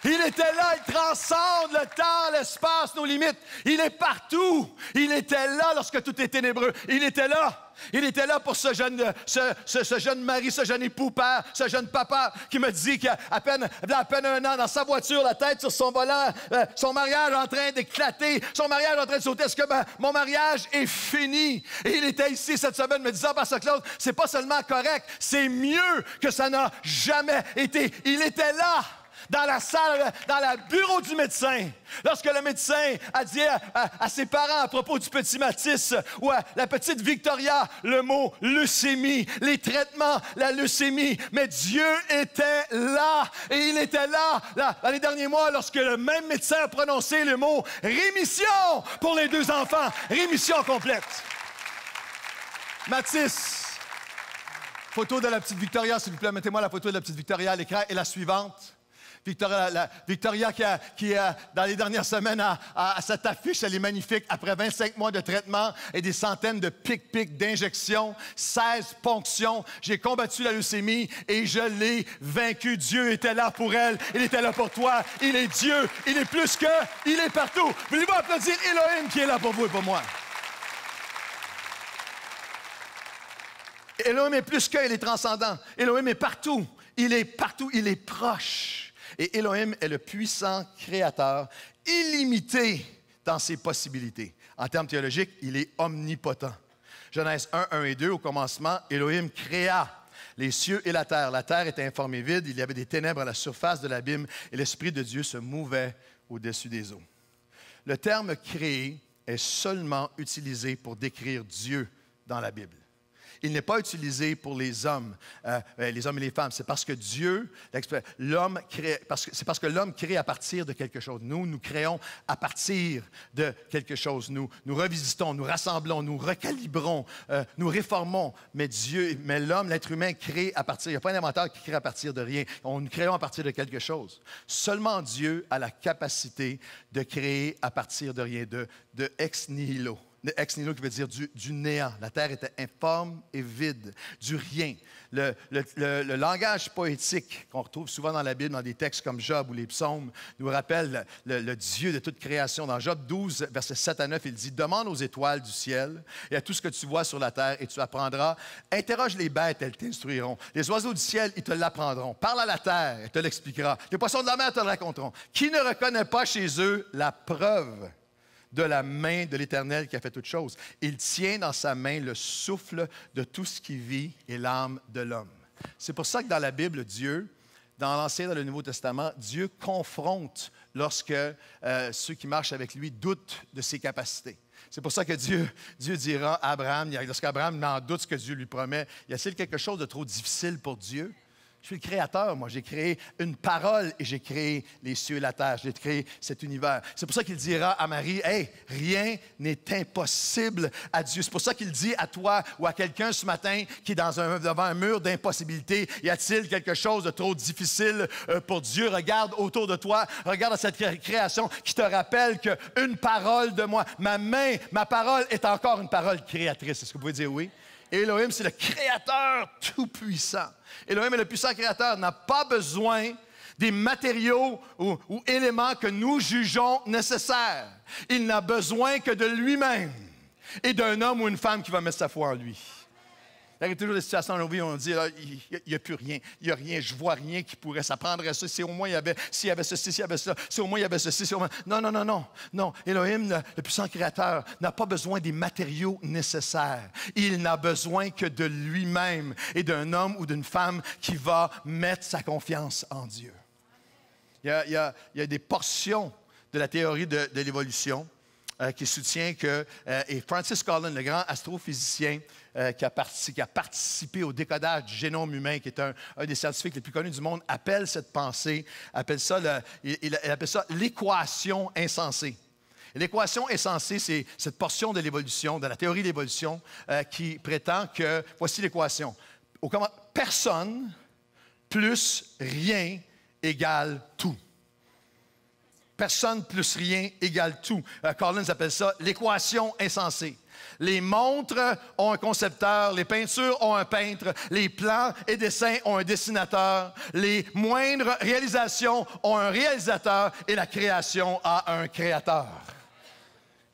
A: Il était là, il transcende le temps, l'espace, nos limites. Il est partout. Il était là lorsque tout est ténébreux. Il était là. Il était là pour ce jeune, ce, jeune mari, ce jeune époux père, ce jeune papa qui me dit qu'à peine, à peine un an, dans sa voiture, la tête sur son volant, euh, son mariage en train d'éclater, son mariage en train de sauter. Est-ce que mon mariage est fini? Et il était ici cette semaine me disant, Pastor Claude, c'est pas seulement correct, c'est mieux que ça n'a jamais été. Il était là dans la salle, dans le bureau du médecin. Lorsque le médecin a dit à, ses parents à propos du petit Matisse ou à la petite Victoria le mot leucémie, les traitements, la leucémie, mais Dieu était là et il était là, là dans les derniers mois lorsque le même médecin a prononcé le mot rémission pour les deux enfants, rémission complète. Matisse, photo de la petite Victoria, s'il vous plaît, mettez-moi la photo de la petite Victoria à l'écran et la suivante. Victoria, Victoria qui, a, dans les dernières semaines, a, cette affiche, elle est magnifique. Après 25 mois de traitement et des centaines de pic-pic d'injections, 16 ponctions, j'ai combattu la leucémie et je l'ai vaincue. Dieu était là pour elle. Il était là pour toi. Il est Dieu. Il est plus que. Il est partout. Voulez-vous applaudir Elohim qui est là pour vous et pour moi? Elohim est plus que, il est transcendant. Elohim est partout. Il est partout, il est proche. Et Elohim est le puissant créateur, illimité dans ses possibilités. En termes théologiques, il est omnipotent. Genèse 1, 1 et 2, au commencement, Elohim créa les cieux et la terre. La terre était informée vide, il y avait des ténèbres à la surface de l'abîme et l'Esprit de Dieu se mouvait au-dessus des eaux. Le terme créer est seulement utilisé pour décrire Dieu dans la Bible il n'est pas utilisé pour les hommes, euh, euh, les hommes et les femmes. C'est parce que Dieu, l'homme crée, c'est parce que l'homme crée à partir de quelque chose. Nous, nous créons à partir de quelque chose. Nous, nous revisitons, nous rassemblons, nous recalibrons, euh, nous réformons. Mais Dieu, mais l'homme, l'être humain crée à partir. Il n'y a pas un inventeur qui crée à partir de rien. On nous créons à partir de quelque chose. Seulement Dieu a la capacité de créer à partir de rien, de ex nihilo ex nihilo qui veut dire du, néant. La terre était informe et vide, du rien. Le, langage poétique qu'on retrouve souvent dans la Bible, dans des textes comme Job ou les psaumes, nous rappelle le, Dieu de toute création. Dans Job 12, versets 7 à 9, il dit Demande aux étoiles du ciel et à tout ce que tu vois sur la terre et tu apprendras. Interroge les bêtes, elles t'instruiront. Les oiseaux du ciel, ils te l'apprendront. Parle à la terre, elle te l'expliquera. Les poissons de la mer te le raconteront. Qui ne reconnaît pas chez eux la preuve de la main de l'Éternel qui a fait toutes choses. Il tient dans sa main le souffle de tout ce qui vit et l'âme de l'homme. C'est pour ça que dans la Bible, Dieu, dans l'Ancien et dans le Nouveau Testament, Dieu confronte lorsque euh, ceux qui marchent avec lui doutent de ses capacités. C'est pour ça que Dieu, Dieu dira à Abraham, lorsqu'Abraham n'en doute ce que Dieu lui promet, y a-t-il quelque chose de trop difficile pour Dieu? Je suis le créateur, moi. J'ai créé une parole et j'ai créé les cieux et la terre. J'ai créé cet univers. C'est pour ça qu'il dira à Marie, Hey, rien n'est impossible à Dieu. C'est pour ça qu'il dit à toi ou à quelqu'un ce matin qui est dans un, devant un mur d'impossibilité, y a-t-il quelque chose de trop difficile euh, pour Dieu? Regarde autour de toi, regarde à cette création qui te rappelle qu'une parole de moi, ma main, ma parole est encore une parole créatrice. Est-ce que vous pouvez dire oui? Elohim, c'est le créateur tout-puissant. Elohim est le puissant créateur, n'a pas besoin des matériaux ou, éléments que nous jugeons nécessaires. Il n'a besoin que de lui-même et d'un homme ou une femme qui va mettre sa foi en lui. Il y a toujours des situations dans nos vies où on dit, ah, il n'y a, plus rien, il n'y a rien, je vois rien qui pourrait, s'apprendre à ça, si au moins il y avait, s'il y avait ceci, s'il y avait ça, si au moins il y avait ceci, si au moins... Non, non, non, non, non. Elohim, le, puissant créateur, n'a pas besoin des matériaux nécessaires. Il n'a besoin que de lui-même et d'un homme ou d'une femme qui va mettre sa confiance en Dieu. Il y a, des portions de la théorie de l'évolution euh, qui soutient que, euh, et Francis Collins, le grand astrophysicien euh, qui, a participé au décodage du génome humain, qui est un, un, des scientifiques les plus connus du monde, appelle cette pensée, appelle ça il appelle ça l'équation insensée. L'équation insensée, c'est cette portion de l'évolution, de la théorie de l'évolution, qui prétend que, voici l'équation, personne plus rien égale tout. Personne plus rien égale tout. Carlin euh, Collins appelle ça l'équation insensée. Les montres ont un concepteur, les peintures ont un peintre, les plans et dessins ont un dessinateur, les moindres réalisations ont un réalisateur et la création a un créateur.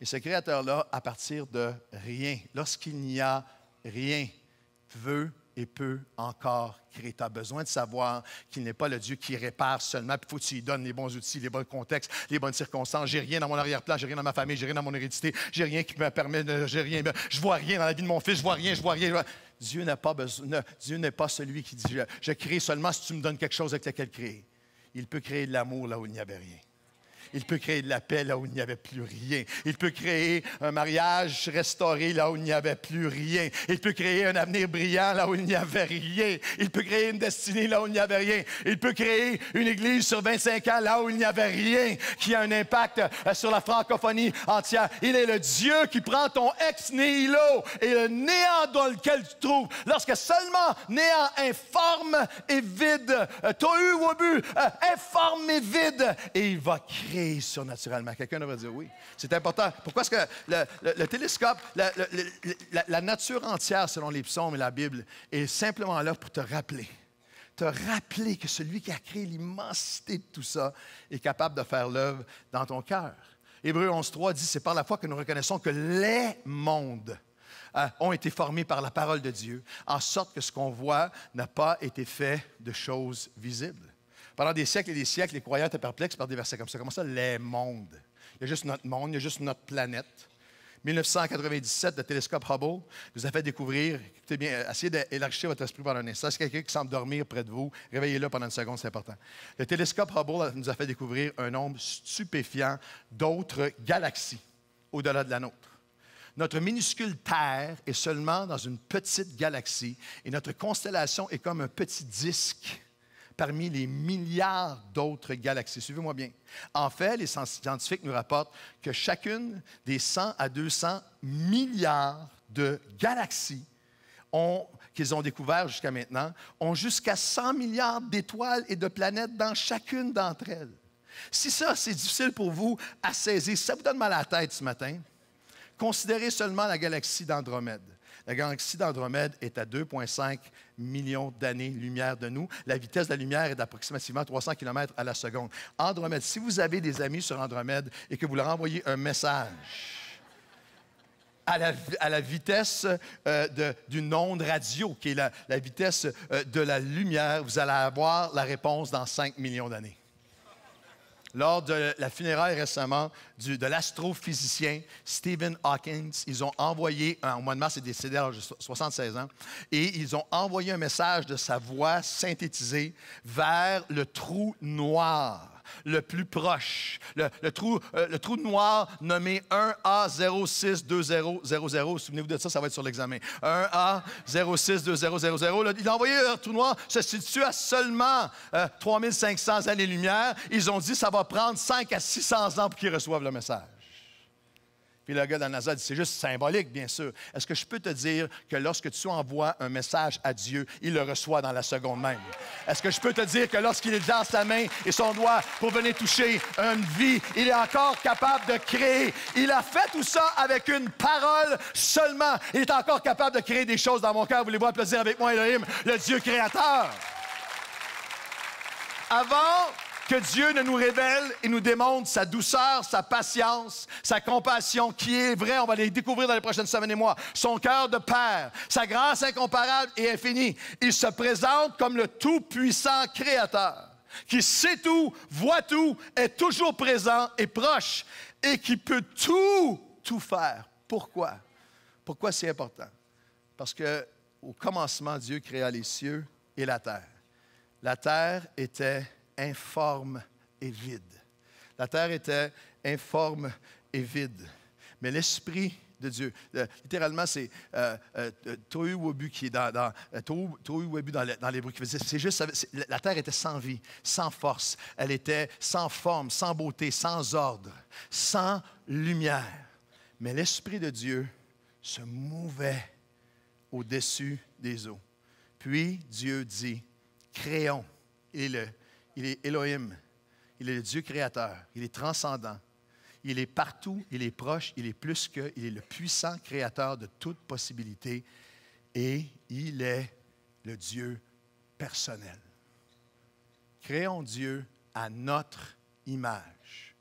A: Et ce créateur-là, à partir de rien, lorsqu'il n'y a rien, veut et peut encore créer. Tu as besoin de savoir qu'il n'est pas le Dieu qui répare seulement. il faut que tu lui donnes les bons outils, les bons contextes, les bonnes circonstances. J'ai rien dans mon arrière-plan, j'ai rien dans ma famille, j'ai rien dans mon hérédité, j'ai rien qui me permet de. J'ai rien. Je vois rien dans la vie de mon fils, je vois rien, je vois rien. Dieu n'est pas, Dieu celui qui dit je, je crée seulement si tu me donnes quelque chose avec lequel créer. Il peut créer de l'amour là où il n'y avait rien. Il peut créer de la paix là où il n'y avait plus rien. Il peut créer un mariage restauré là où il n'y avait plus rien. Il peut créer un avenir brillant là où il n'y avait rien. Il peut créer une destinée là où il n'y avait rien. Il peut créer une église sur 25 ans là où il n'y avait rien qui a un impact euh, sur la francophonie entière. Il est le Dieu qui prend ton ex nihilo et le néant dans lequel tu trouves. Lorsque seulement néant informe et vide, euh, tohu but euh, informe et vide, et il va créer surnaturellement. Quelqu'un devrait dire oui. C'est important. Pourquoi est-ce que le, télescope, la, nature entière, selon les psaumes et la Bible, est simplement là pour te rappeler te rappeler que celui qui a créé l'immensité de tout ça est capable de faire l'œuvre dans ton cœur. Hébreu 11.3 dit, c'est par la foi que nous reconnaissons que les mondes euh, ont été formés par la parole de Dieu, en sorte que ce qu'on voit n'a pas été fait de choses visibles. Pendant des siècles et des siècles, les croyants étaient perplexes par des versets comme ça. Comment ça, les mondes? Il y a juste notre monde, il y a juste notre planète. 1997, le télescope Hubble nous a fait découvrir, écoutez bien, euh, essayez d'élargir votre esprit pendant un instant. Si quelqu'un qui semble dormir près de vous, réveillez-le pendant une seconde, c'est important. Le télescope Hubble nous a fait découvrir un nombre stupéfiant d'autres galaxies au-delà de la nôtre. Notre minuscule Terre est seulement dans une petite galaxie et notre constellation est comme un petit disque parmi les milliards d'autres galaxies. Suivez-moi bien. En fait, les scientifiques nous rapportent que chacune des 100 à 200 milliards de galaxies qu'ils ont découvert jusqu'à maintenant ont jusqu'à 100 milliards d'étoiles et de planètes dans chacune d'entre elles. Si ça, c'est difficile pour vous à saisir, ça vous donne mal à la tête ce matin, considérez seulement la galaxie d'Andromède. La galaxie d'Andromède est à 2,5 millions d'années-lumière de nous. La vitesse de la lumière est d'approximativement 300 km à la seconde. Andromède, si vous avez des amis sur Andromède et que vous leur envoyez un message, à la, vitesse euh, d'une onde radio, qui est la, vitesse euh, de la lumière, vous allez avoir la réponse dans 5 millions d'années lors de la funéraille récemment de l'astrophysicien Stephen Hawkins. Ils ont envoyé, au mois de mars, il est à 76 ans, et ils ont envoyé un message de sa voix synthétisée vers le trou noir le plus proche, le, trou, euh, le trou noir nommé 1A062000. Souvenez-vous de ça, ça va être sur l'examen. 1A062000. Il a envoyé un trou noir, se situe à seulement 3500 euh, années-lumière. Ils ont dit ça va prendre 5 à 600 ans pour qu'ils reçoivent le message. Puis le gars salle dit, c'est juste symbolique, bien sûr. Est-ce que je peux te dire que lorsque tu envoies un message à Dieu, il le reçoit dans la seconde main? Est-ce que je peux te dire que lorsqu'il est dans sa main et son doigt pour venir toucher une vie, il est encore capable de créer? Il a fait tout ça avec une parole seulement. Il est encore capable de créer des choses dans mon cœur. Voulez-vous applaudir avec moi, Elohim, le Dieu créateur? Avant, que Dieu ne nous révèle et nous démontre sa douceur, sa patience, sa compassion, qui est vraie, on va les découvrir dans les prochaines semaines et mois, son cœur de Père, sa grâce incomparable et infinie. Il se présente comme le tout-puissant Créateur, qui sait tout, voit tout, est toujours présent et proche, et qui peut tout, tout faire. Pourquoi? Pourquoi c'est important? Parce que au commencement, Dieu créa les cieux et la terre. La terre était informe et vide. La terre était informe et vide. Mais l'Esprit de Dieu, euh, littéralement, c'est euh, euh, Tohu qui est dans, dans, dans l'hébreu qui veut c'est juste, la terre était sans vie, sans force. Elle était sans forme, sans beauté, sans ordre, sans lumière. Mais l'Esprit de Dieu se mouvait au-dessus des eaux. Puis Dieu dit, créons. Et le il est Elohim. Il est le Dieu créateur. Il est transcendant. Il est partout, il est proche, il est plus que, il est le puissant créateur de toute possibilité et il est le Dieu personnel. Créons Dieu à notre image.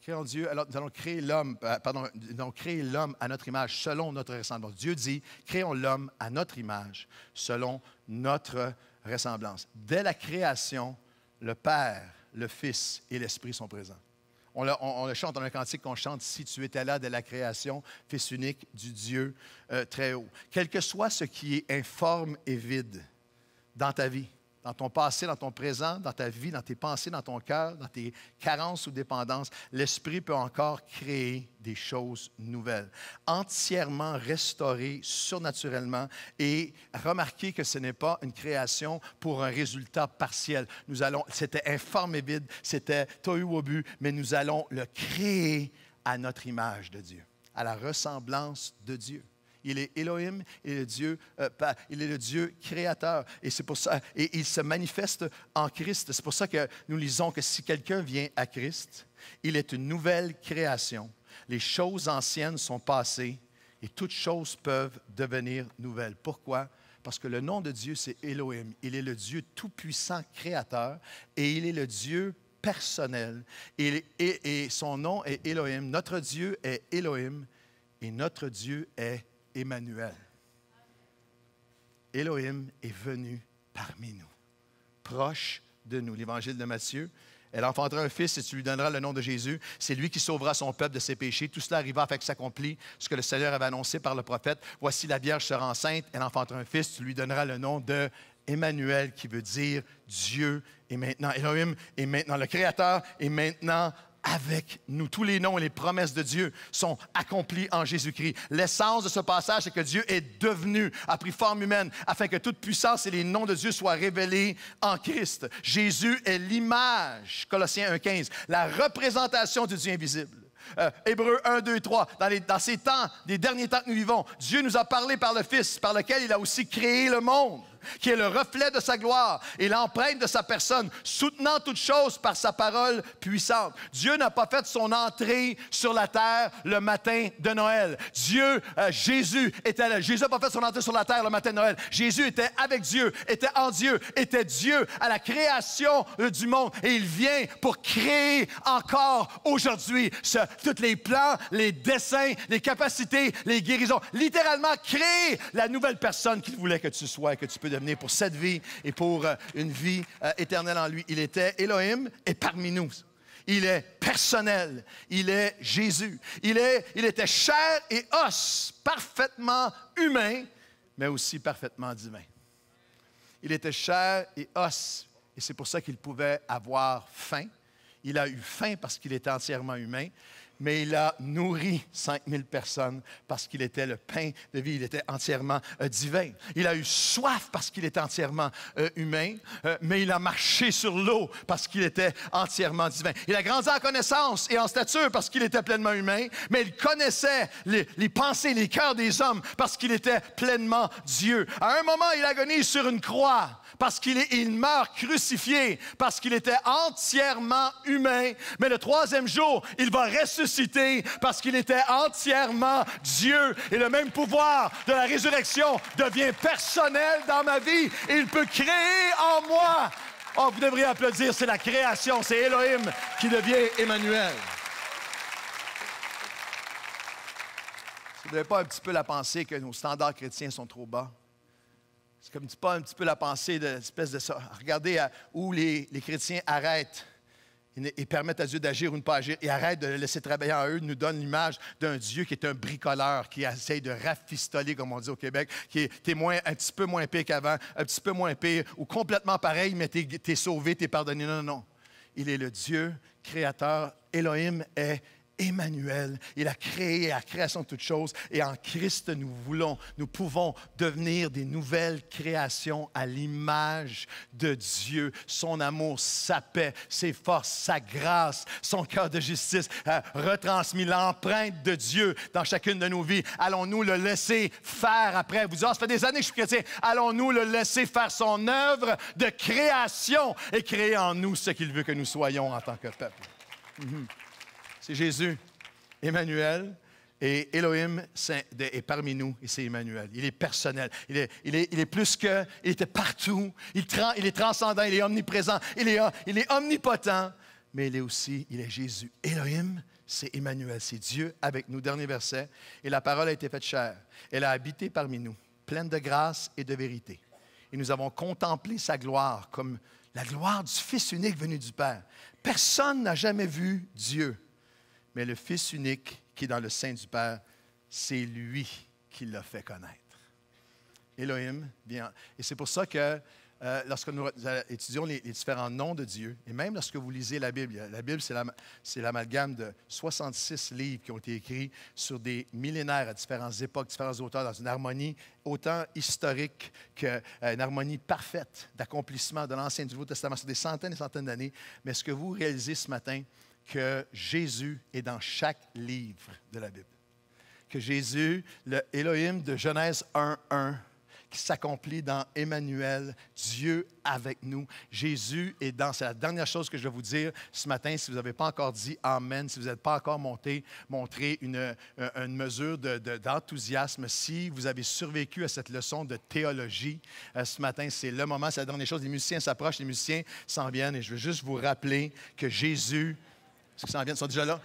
A: Créons Dieu, alors nous allons créer l'homme, euh, pardon, nous allons créer l'homme à notre image selon notre ressemblance. Dieu dit, créons l'homme à notre image selon notre ressemblance. Dès la création, le Père, le Fils et l'Esprit sont présents. On le, chante dans un cantique qu'on chante Si tu étais là de la création, Fils unique du Dieu euh, très haut. Quel que soit ce qui est informe et vide dans ta vie, dans ton passé, dans ton présent, dans ta vie, dans tes pensées, dans ton cœur, dans tes carences ou dépendances, l'Esprit peut encore créer des choses nouvelles, entièrement restaurées surnaturellement et remarquez que ce n'est pas une création pour un résultat partiel. Nous allons, c'était informe et vide, c'était tohu au but, mais nous allons le créer à notre image de Dieu, à la ressemblance de Dieu. Il est Elohim, il est le Dieu, euh, il est le Dieu créateur. Et c'est pour ça, et il se manifeste en Christ. C'est pour ça que nous lisons que si quelqu'un vient à Christ, il est une nouvelle création. Les choses anciennes sont passées et toutes choses peuvent devenir nouvelles. Pourquoi? Parce que le nom de Dieu, c'est Elohim. Il est le Dieu tout-puissant créateur et il est le Dieu personnel. Et, son nom est Elohim. Notre Dieu est Elohim et notre Dieu est Emmanuel. Elohim est venu parmi nous, proche de nous. L'évangile de Matthieu, elle enfantera un fils et tu lui donneras le nom de Jésus. C'est lui qui sauvera son peuple de ses péchés. Tout cela arriva afin que s'accomplit ce que le Seigneur avait annoncé par le prophète. Voici la Vierge sera enceinte, elle enfantera un fils, tu lui donneras le nom de Emmanuel, qui veut dire Dieu est maintenant Elohim, est maintenant le Créateur, est maintenant avec nous. Tous les noms et les promesses de Dieu sont accomplis en Jésus-Christ. L'essence de ce passage, c'est que Dieu est devenu, a pris forme humaine, afin que toute puissance et les noms de Dieu soient révélés en Christ. Jésus est l'image, Colossiens 1.15, la représentation du Dieu invisible. Hébreux 1, 2, 3, dans, dans ces temps, des derniers temps que nous vivons, Dieu nous a parlé par le Fils, par lequel il a aussi créé le monde qui est le reflet de sa gloire et l'empreinte de sa personne, soutenant toute chose par sa parole puissante. Dieu n'a pas fait son entrée sur la terre le matin de Noël. Dieu, euh, Jésus, était Jésus n'a pas fait son entrée sur la terre le matin de Noël. Jésus était avec Dieu, était en Dieu, était Dieu à la création euh, du monde. Et il vient pour créer encore aujourd'hui tous les plans, les dessins, les capacités, les guérisons. Littéralement, créer la nouvelle personne qu'il voulait que tu sois, et que tu peux devenir pour cette vie et pour euh, une vie euh, éternelle en lui. Il était Elohim et parmi nous. Il est personnel. Il est Jésus. Il, est, il était chair et os, parfaitement humain, mais aussi parfaitement divin. Il était chair et os, et c'est pour ça qu'il pouvait avoir faim. Il a eu faim parce qu'il était entièrement humain mais il a nourri 5000 personnes parce qu'il était le pain de vie, il était entièrement euh, divin. Il a eu soif parce qu'il était entièrement euh, humain, euh, mais il a marché sur l'eau parce qu'il était entièrement divin. Il a grandi en connaissance et en stature parce qu'il était pleinement humain, mais il connaissait les, pensées, les cœurs des hommes parce qu'il était pleinement Dieu. À un moment, il agonise sur une croix parce qu'il il meurt crucifié, parce qu'il était entièrement humain, mais le troisième jour, il va ressusciter ressuscité parce qu'il était entièrement Dieu. Et le même pouvoir de la résurrection devient personnel dans ma vie. Et il peut créer en moi. Oh, vous devriez applaudir, c'est la création, c'est Elohim qui devient Emmanuel. Vous ne pas un petit peu la pensée que nos standards chrétiens sont trop bas. C'est comme pas un petit peu la pensée de l'espèce de ça. Regardez à, où les chrétiens arrêtent ils permettent à Dieu d'agir ou ne pas agir. Et arrêtent de le laisser travailler en eux. nous donnent l'image d'un Dieu qui est un bricoleur, qui essaye de rafistoler, comme on dit au Québec, qui est un petit peu moins pire qu'avant, un petit peu moins pire, ou complètement pareil, mais tu es sauvé, es pardonné. Non, non, non. Il est le Dieu créateur. Elohim est Emmanuel. Il a créé la création de toutes choses. Et en Christ, nous voulons, nous pouvons devenir des nouvelles créations à l'image de Dieu. Son amour, sa paix, ses forces, sa grâce, son cœur de justice a euh, retransmis l'empreinte de Dieu dans chacune de nos vies. Allons-nous le laisser faire après? Vous avez ça fait des années que je suis chrétien. Allons-nous le laisser faire son œuvre de création et créer en nous ce qu'il veut que nous soyons en tant que peuple? Mhm. C'est Jésus, Emmanuel. Et Elohim est parmi nous, et c'est Emmanuel. Il est personnel. Il est, plus que. Il était partout. Il, est transcendant. Il est omniprésent. Il est, il est omnipotent. Mais il est aussi, il est Jésus. Elohim, c'est Emmanuel. C'est Dieu avec nous. Dernier verset. Et la parole a été faite chair. Elle a habité parmi nous, pleine de grâce et de vérité. Et nous avons contemplé sa gloire comme la gloire du Fils unique venu du Père. Personne n'a jamais vu Dieu mais le Fils unique qui est dans le sein du Père, c'est lui qui l'a fait connaître. Elohim, bien. Et c'est pour ça que euh, lorsque nous euh, étudions les, différents noms de Dieu, et même lorsque vous lisez la Bible, la Bible, c'est l'amalgame de 66 livres qui ont été écrits sur des millénaires à différentes époques, différents auteurs, dans une harmonie autant historique qu'une euh, harmonie parfaite d'accomplissement de l'Ancien du Nouveau Testament sur des centaines et centaines d'années. Mais ce que vous réalisez ce matin, que Jésus est dans chaque livre de la Bible. Que Jésus, le Elohim de Genèse 1.1, qui s'accomplit dans Emmanuel, Dieu avec nous. Jésus est dans. C'est la dernière chose que je vais vous dire ce matin. Si vous n'avez pas encore dit Amen, si vous n'êtes pas encore monté, montré une, euh, mesure d'enthousiasme, si vous avez survécu à cette leçon de théologie euh, ce matin, c'est le moment, c'est la dernière chose. Les musiciens s'approchent, les musiciens s'en viennent et je veux juste vous rappeler que Jésus ça qui sont déjà là.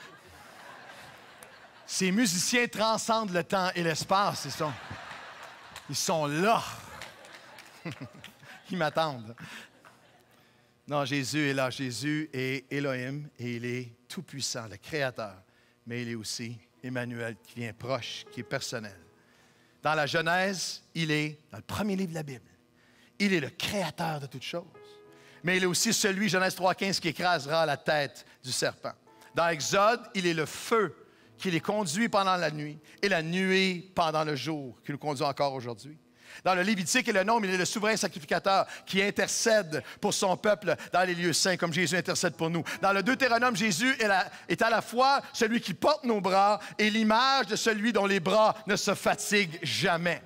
A: Ces musiciens transcendent le temps et l'espace. Ils sont, ils sont là. ils m'attendent. Non, Jésus est là. Jésus est Elohim et il est tout-puissant, le Créateur. Mais il est aussi Emmanuel qui vient proche, qui est personnel. Dans la Genèse, il est, dans le premier livre de la Bible, il est le Créateur de toutes choses. Mais il est aussi celui, Genèse 3.15, qui écrasera la tête du serpent. Dans Exode, il est le feu qui les conduit pendant la nuit et la nuée pendant le jour qui nous conduit encore aujourd'hui. Dans le Lévitique et le Nom, il est le souverain sacrificateur qui intercède pour son peuple dans les lieux saints, comme Jésus intercède pour nous. Dans le Deutéronome, Jésus est à la fois celui qui porte nos bras et l'image de celui dont les bras ne se fatiguent jamais.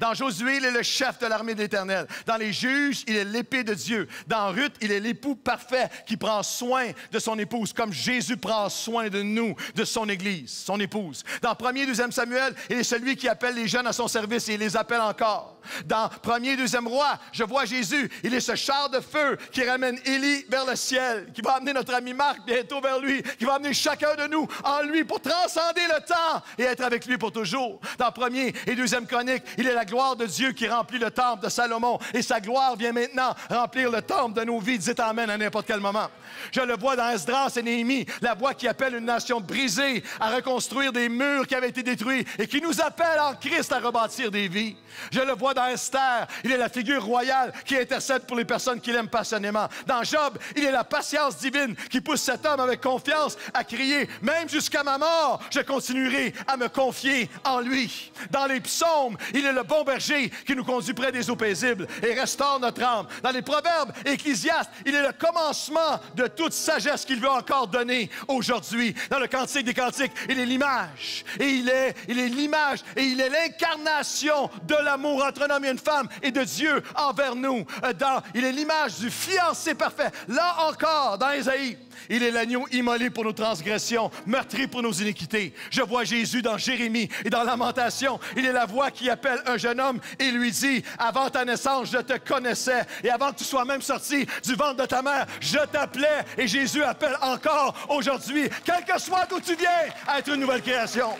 A: Dans Josué, il est le chef de l'armée de l'Éternel. Dans les juges, il est l'épée de Dieu. Dans Ruth, il est l'époux parfait qui prend soin de son épouse, comme Jésus prend soin de nous, de son Église, son épouse. Dans 1er et 2 Samuel, il est celui qui appelle les jeunes à son service et il les appelle encore. Dans 1er et 2 Roi, je vois Jésus. Il est ce char de feu qui ramène Élie vers le ciel, qui va amener notre ami Marc bientôt vers lui, qui va amener chacun de nous en lui pour transcender le temps et être avec lui pour toujours. Dans 1er et 2 Chronique, il c'est la gloire de Dieu qui remplit le temple de Salomon. Et sa gloire vient maintenant remplir le temple de nos vies. Dites Amen à n'importe quel moment. Je le vois dans Esdras et Néhémie, la voix qui appelle une nation brisée à reconstruire des murs qui avaient été détruits et qui nous appelle en Christ à rebâtir des vies. Je le vois dans Esther, il est la figure royale qui intercède pour les personnes qu'il aime passionnément. Dans Job, il est la patience divine qui pousse cet homme avec confiance à crier, même jusqu'à ma mort, je continuerai à me confier en lui. Dans les psaumes, il est le le bon berger qui nous conduit près des eaux paisibles et restaure notre âme. Dans les proverbes ecclésiastes, il est le commencement de toute sagesse qu'il veut encore donner aujourd'hui. Dans le cantique des cantiques, il est l'image. Et il est, il est l'image et il est l'incarnation de l'amour entre un homme et une femme et de Dieu envers nous. Euh, dans, il est l'image du fiancé parfait. Là encore, dans Isaïe, il est l'agneau immolé pour nos transgressions, meurtri pour nos iniquités. Je vois Jésus dans Jérémie et dans Lamentation. Il est la voix qui appelle un jeune homme et lui dit, avant ta naissance, je te connaissais. Et avant que tu sois même sorti du ventre de ta mère, je t'appelais. Et Jésus appelle encore aujourd'hui, quel que soit d'où tu viens, à être une nouvelle création.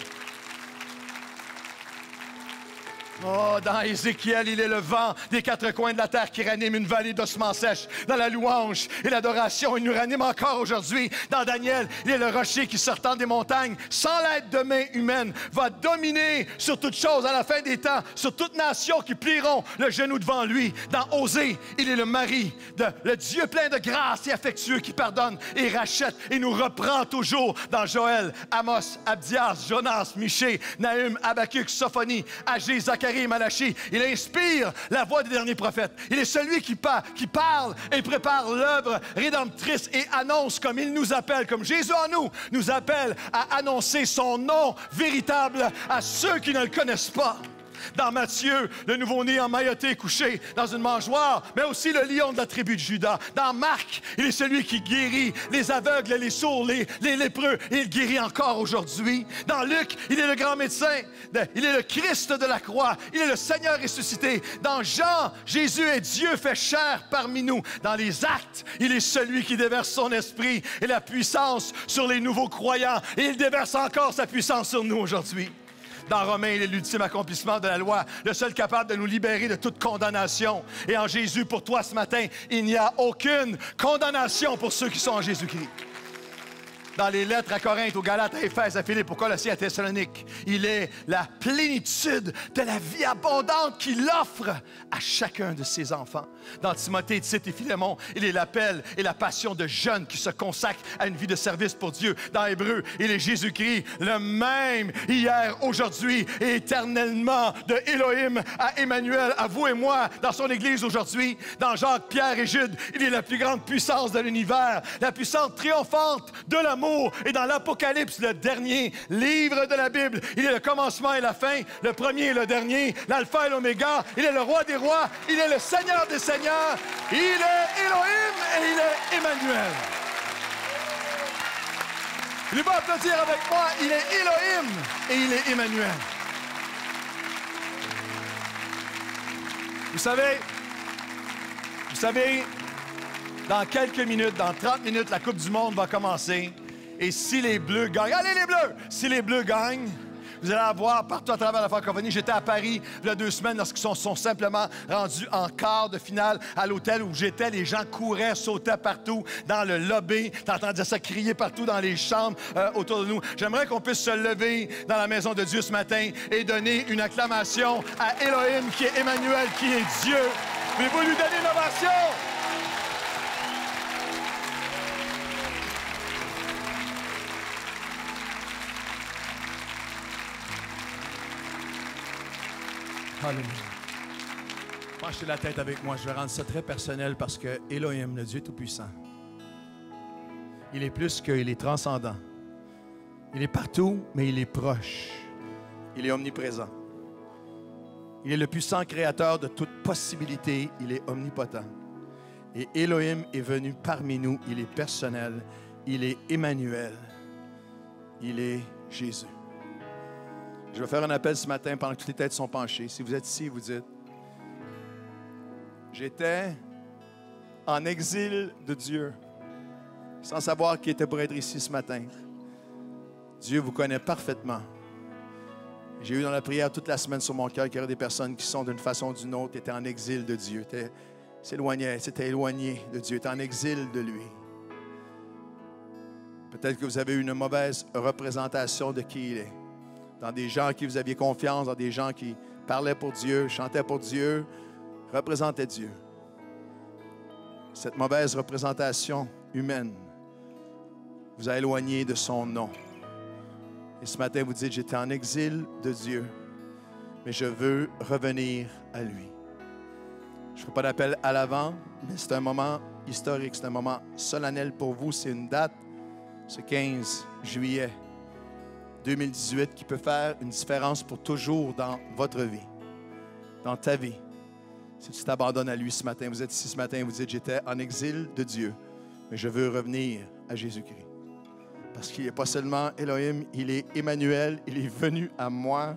A: Oh, dans Ézéchiel, il est le vent des quatre coins de la terre qui ranime une vallée d'ossements sèches. Dans la louange et l'adoration, il nous ranime encore aujourd'hui. Dans Daniel, il est le rocher qui, sortant des montagnes, sans l'aide de main humaine, va dominer sur toute chose à la fin des temps, sur toute nation qui plieront le genou devant lui. Dans Osée, il est le mari, de, le Dieu plein de grâce et affectueux qui pardonne et rachète et nous reprend toujours. Dans Joël, Amos, Abdias, Jonas, Miché, Nahum, Habacuc, Sophonie, Agé, Zacharie, il inspire la voix des derniers prophètes. Il est celui qui, parle, qui parle et prépare l'œuvre rédemptrice et annonce comme il nous appelle, comme Jésus en nous nous appelle à annoncer son nom véritable à ceux qui ne le connaissent pas. Dans Matthieu, le nouveau-né en mailloté, couché dans une mangeoire, mais aussi le lion de la tribu de Judas. Dans Marc, il est celui qui guérit les aveugles, les sourds, les, lépreux, et il guérit encore aujourd'hui. Dans Luc, il est le grand médecin, il est le Christ de la croix, il est le Seigneur ressuscité. Dans Jean, Jésus est Dieu fait chair parmi nous. Dans les actes, il est celui qui déverse son esprit et la puissance sur les nouveaux croyants, et il déverse encore sa puissance sur nous aujourd'hui. Dans Romains, il est l'ultime accomplissement de la loi, le seul capable de nous libérer de toute condamnation. Et en Jésus, pour toi ce matin, il n'y a aucune condamnation pour ceux qui sont en Jésus-Christ dans les lettres à Corinthe, au Galates, à Éphèse, à Philippe, au Colossiens, à Thessalonique. Il est la plénitude de la vie abondante qu'il offre à chacun de ses enfants. Dans Timothée, Tite et Philémon, il est l'appel et la passion de jeunes qui se consacrent à une vie de service pour Dieu. Dans Hébreu, il est Jésus-Christ, le même hier, aujourd'hui et éternellement, de Elohim à Emmanuel, à vous et moi, dans son Église aujourd'hui. Dans Jacques, Pierre et Jude, il est la plus grande puissance de l'univers, la puissance triomphante de l'amour et dans l'Apocalypse, le dernier livre de la Bible, il est le commencement et la fin, le premier et le dernier, l'alpha et l'oméga. Il est le roi des rois, il est le Seigneur des seigneurs, il est Elohim et il est Emmanuel. Il va applaudir avec moi, il est Elohim et il est Emmanuel. Vous savez, vous savez, dans quelques minutes, dans 30 minutes, la Coupe du Monde va commencer. Et si les Bleus gagnent, allez les Bleus! Si les Bleus gagnent, vous allez avoir partout à travers la francophonie. J'étais à Paris il y a deux semaines lorsqu'ils sont, sont, simplement rendus en quart de finale à l'hôtel où j'étais. Les gens couraient, sautaient partout dans le lobby. T'entendais ça crier partout dans les chambres euh, autour de nous. J'aimerais qu'on puisse se lever dans la maison de Dieu ce matin et donner une acclamation à Elohim qui est Emmanuel, qui est Dieu. Mais vous lui donnez une ovation? Alléluia. Penchez la tête avec moi. Je vais rendre ça très personnel parce que Elohim, le Dieu Tout-Puissant, il est plus qu'il est transcendant. Il est partout, mais il est proche. Il est omniprésent. Il est le puissant créateur de toute possibilité. Il est omnipotent. Et Elohim est venu parmi nous. Il est personnel. Il est Emmanuel. Il est Jésus. Je vais faire un appel ce matin pendant que toutes les têtes sont penchées. Si vous êtes ici, vous dites, j'étais en exil de Dieu, sans savoir qui était pour être ici ce matin. Dieu vous connaît parfaitement. J'ai eu dans la prière toute la semaine sur mon cœur qu'il y avait des personnes qui sont d'une façon ou d'une autre, étaient en exil de Dieu, s'éloignaient, s'étaient éloignées de Dieu, étaient en exil de lui. Peut-être que vous avez eu une mauvaise représentation de qui il est dans des gens à qui vous aviez confiance, dans des gens qui parlaient pour Dieu, chantaient pour Dieu, représentaient Dieu. Cette mauvaise représentation humaine vous a éloigné de son nom. Et ce matin, vous dites, j'étais en exil de Dieu, mais je veux revenir à lui. Je ne ferai pas d'appel à l'avant, mais c'est un moment historique, c'est un moment solennel pour vous, c'est une date, ce 15 juillet 2018 qui peut faire une différence pour toujours dans votre vie, dans ta vie. Si tu t'abandonnes à lui ce matin, vous êtes ici ce matin, vous dites, j'étais en exil de Dieu, mais je veux revenir à Jésus-Christ. Parce qu'il n'est pas seulement Elohim, il est Emmanuel, il est venu à moi.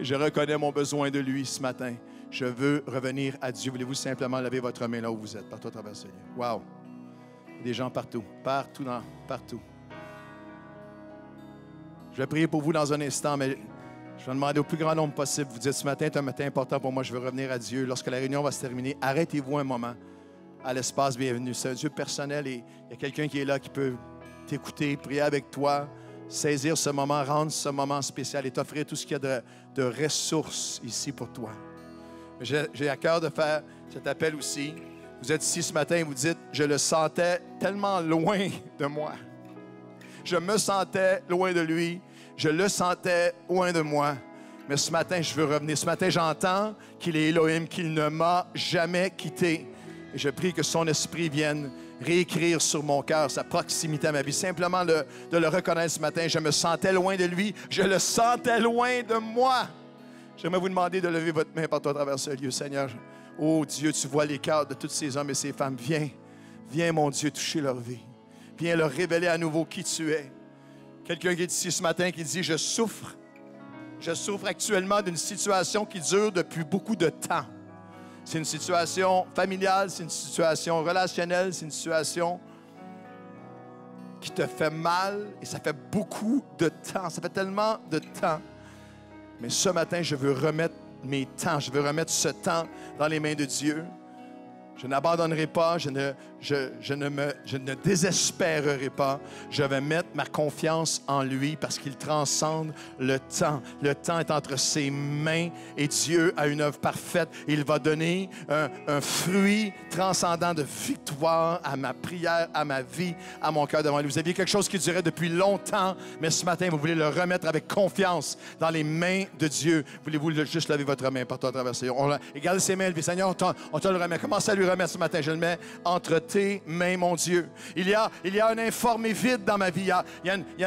A: je reconnais mon besoin de lui ce matin. Je veux revenir à Dieu. Voulez-vous simplement laver votre main là où vous êtes, partout à travers le Seigneur. Wow! Des gens partout, partout, dans, partout. Je vais prier pour vous dans un instant, mais je vais demander au plus grand nombre possible. Vous dites ce matin est un matin important pour moi, je veux revenir à Dieu. Lorsque la réunion va se terminer, arrêtez-vous un moment à l'espace bienvenue. C'est un Dieu personnel et il y a quelqu'un qui est là qui peut t'écouter, prier avec toi, saisir ce moment, rendre ce moment spécial et t'offrir tout ce qu'il y a de, ressources ici pour toi. J'ai à cœur de faire cet appel aussi. Vous êtes ici ce matin et vous dites, je le sentais tellement loin de moi. Je me sentais loin de lui. Je le sentais loin de moi. Mais ce matin, je veux revenir. Ce matin, j'entends qu'il est Elohim, qu'il ne m'a jamais quitté. Et je prie que son esprit vienne réécrire sur mon cœur sa proximité à ma vie. Simplement de le reconnaître ce matin, je me sentais loin de lui, je le sentais loin de moi. J'aimerais vous demander de lever votre main partout à travers ce lieu, Seigneur. Oh Dieu, tu vois les de tous ces hommes et ces femmes. Viens, viens mon Dieu toucher leur vie. Viens leur révéler à nouveau qui tu es. Quelqu'un qui est ici ce matin qui dit, je souffre. Je souffre actuellement d'une situation qui dure depuis beaucoup de temps. C'est une situation familiale, c'est une situation relationnelle, c'est une situation qui te fait mal et ça fait beaucoup de temps. Ça fait tellement de temps. Mais ce matin, je veux remettre mes temps, je veux remettre ce temps dans les mains de Dieu. Je n'abandonnerai pas, je ne, je, je, ne me, je ne désespérerai pas. Je vais mettre ma confiance en lui parce qu'il transcende le temps. Le temps est entre ses mains et Dieu a une œuvre parfaite. Il va donner un, fruit transcendant de victoire à ma prière, à ma vie, à mon cœur devant lui. Vous aviez quelque chose qui durait depuis longtemps, mais ce matin, vous voulez le remettre avec confiance dans les mains de Dieu. Voulez-vous juste lever votre main, partout à travers Seigneur? On, ses mains, le Seigneur, on te, on te le remet. Commence à lui remets ce matin. Je le mets entre tes mains, mon Dieu. Il y a, il y a un informé vide dans ma vie. Il y, a, a une, il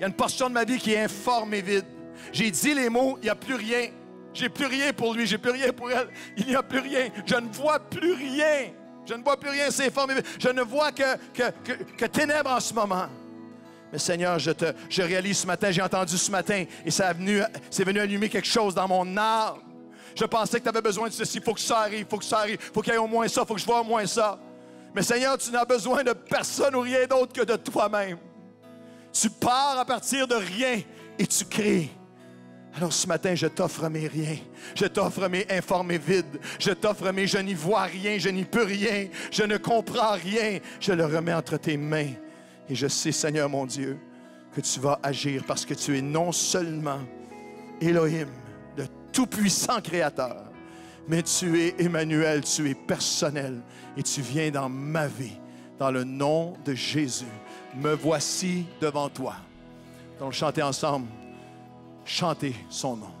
A: une, portion de ma vie qui est informe et vide. J'ai dit les mots, il n'y a plus rien. J'ai plus rien pour lui, j'ai plus rien pour elle. Il n'y a plus rien. Je ne vois plus rien. Je ne vois plus rien, c'est vide. Je ne vois que, que, que, ténèbres en ce moment. Mais Seigneur, je, te, je réalise ce matin, j'ai entendu ce matin, et ça a venu, c'est venu allumer quelque chose dans mon âme. Je pensais que tu avais besoin de ceci. Il Faut que ça arrive, il faut que ça arrive, faut qu'il y ait au moins ça, il faut que je vois au moins ça. Mais Seigneur, tu n'as besoin de personne ou rien d'autre que de toi-même. Tu pars à partir de rien et tu crées. Alors ce matin, je t'offre mes rien. je t'offre mes informés vides, je t'offre mes je n'y vois rien, je n'y peux rien, je ne comprends rien. Je le remets entre tes mains et je sais, Seigneur mon Dieu, que tu vas agir parce que tu es non seulement Elohim, tout-puissant Créateur. Mais tu es Emmanuel, tu es personnel et tu viens dans ma vie, dans le nom de Jésus. Me voici devant toi. Donc, chantez ensemble, chantez son nom.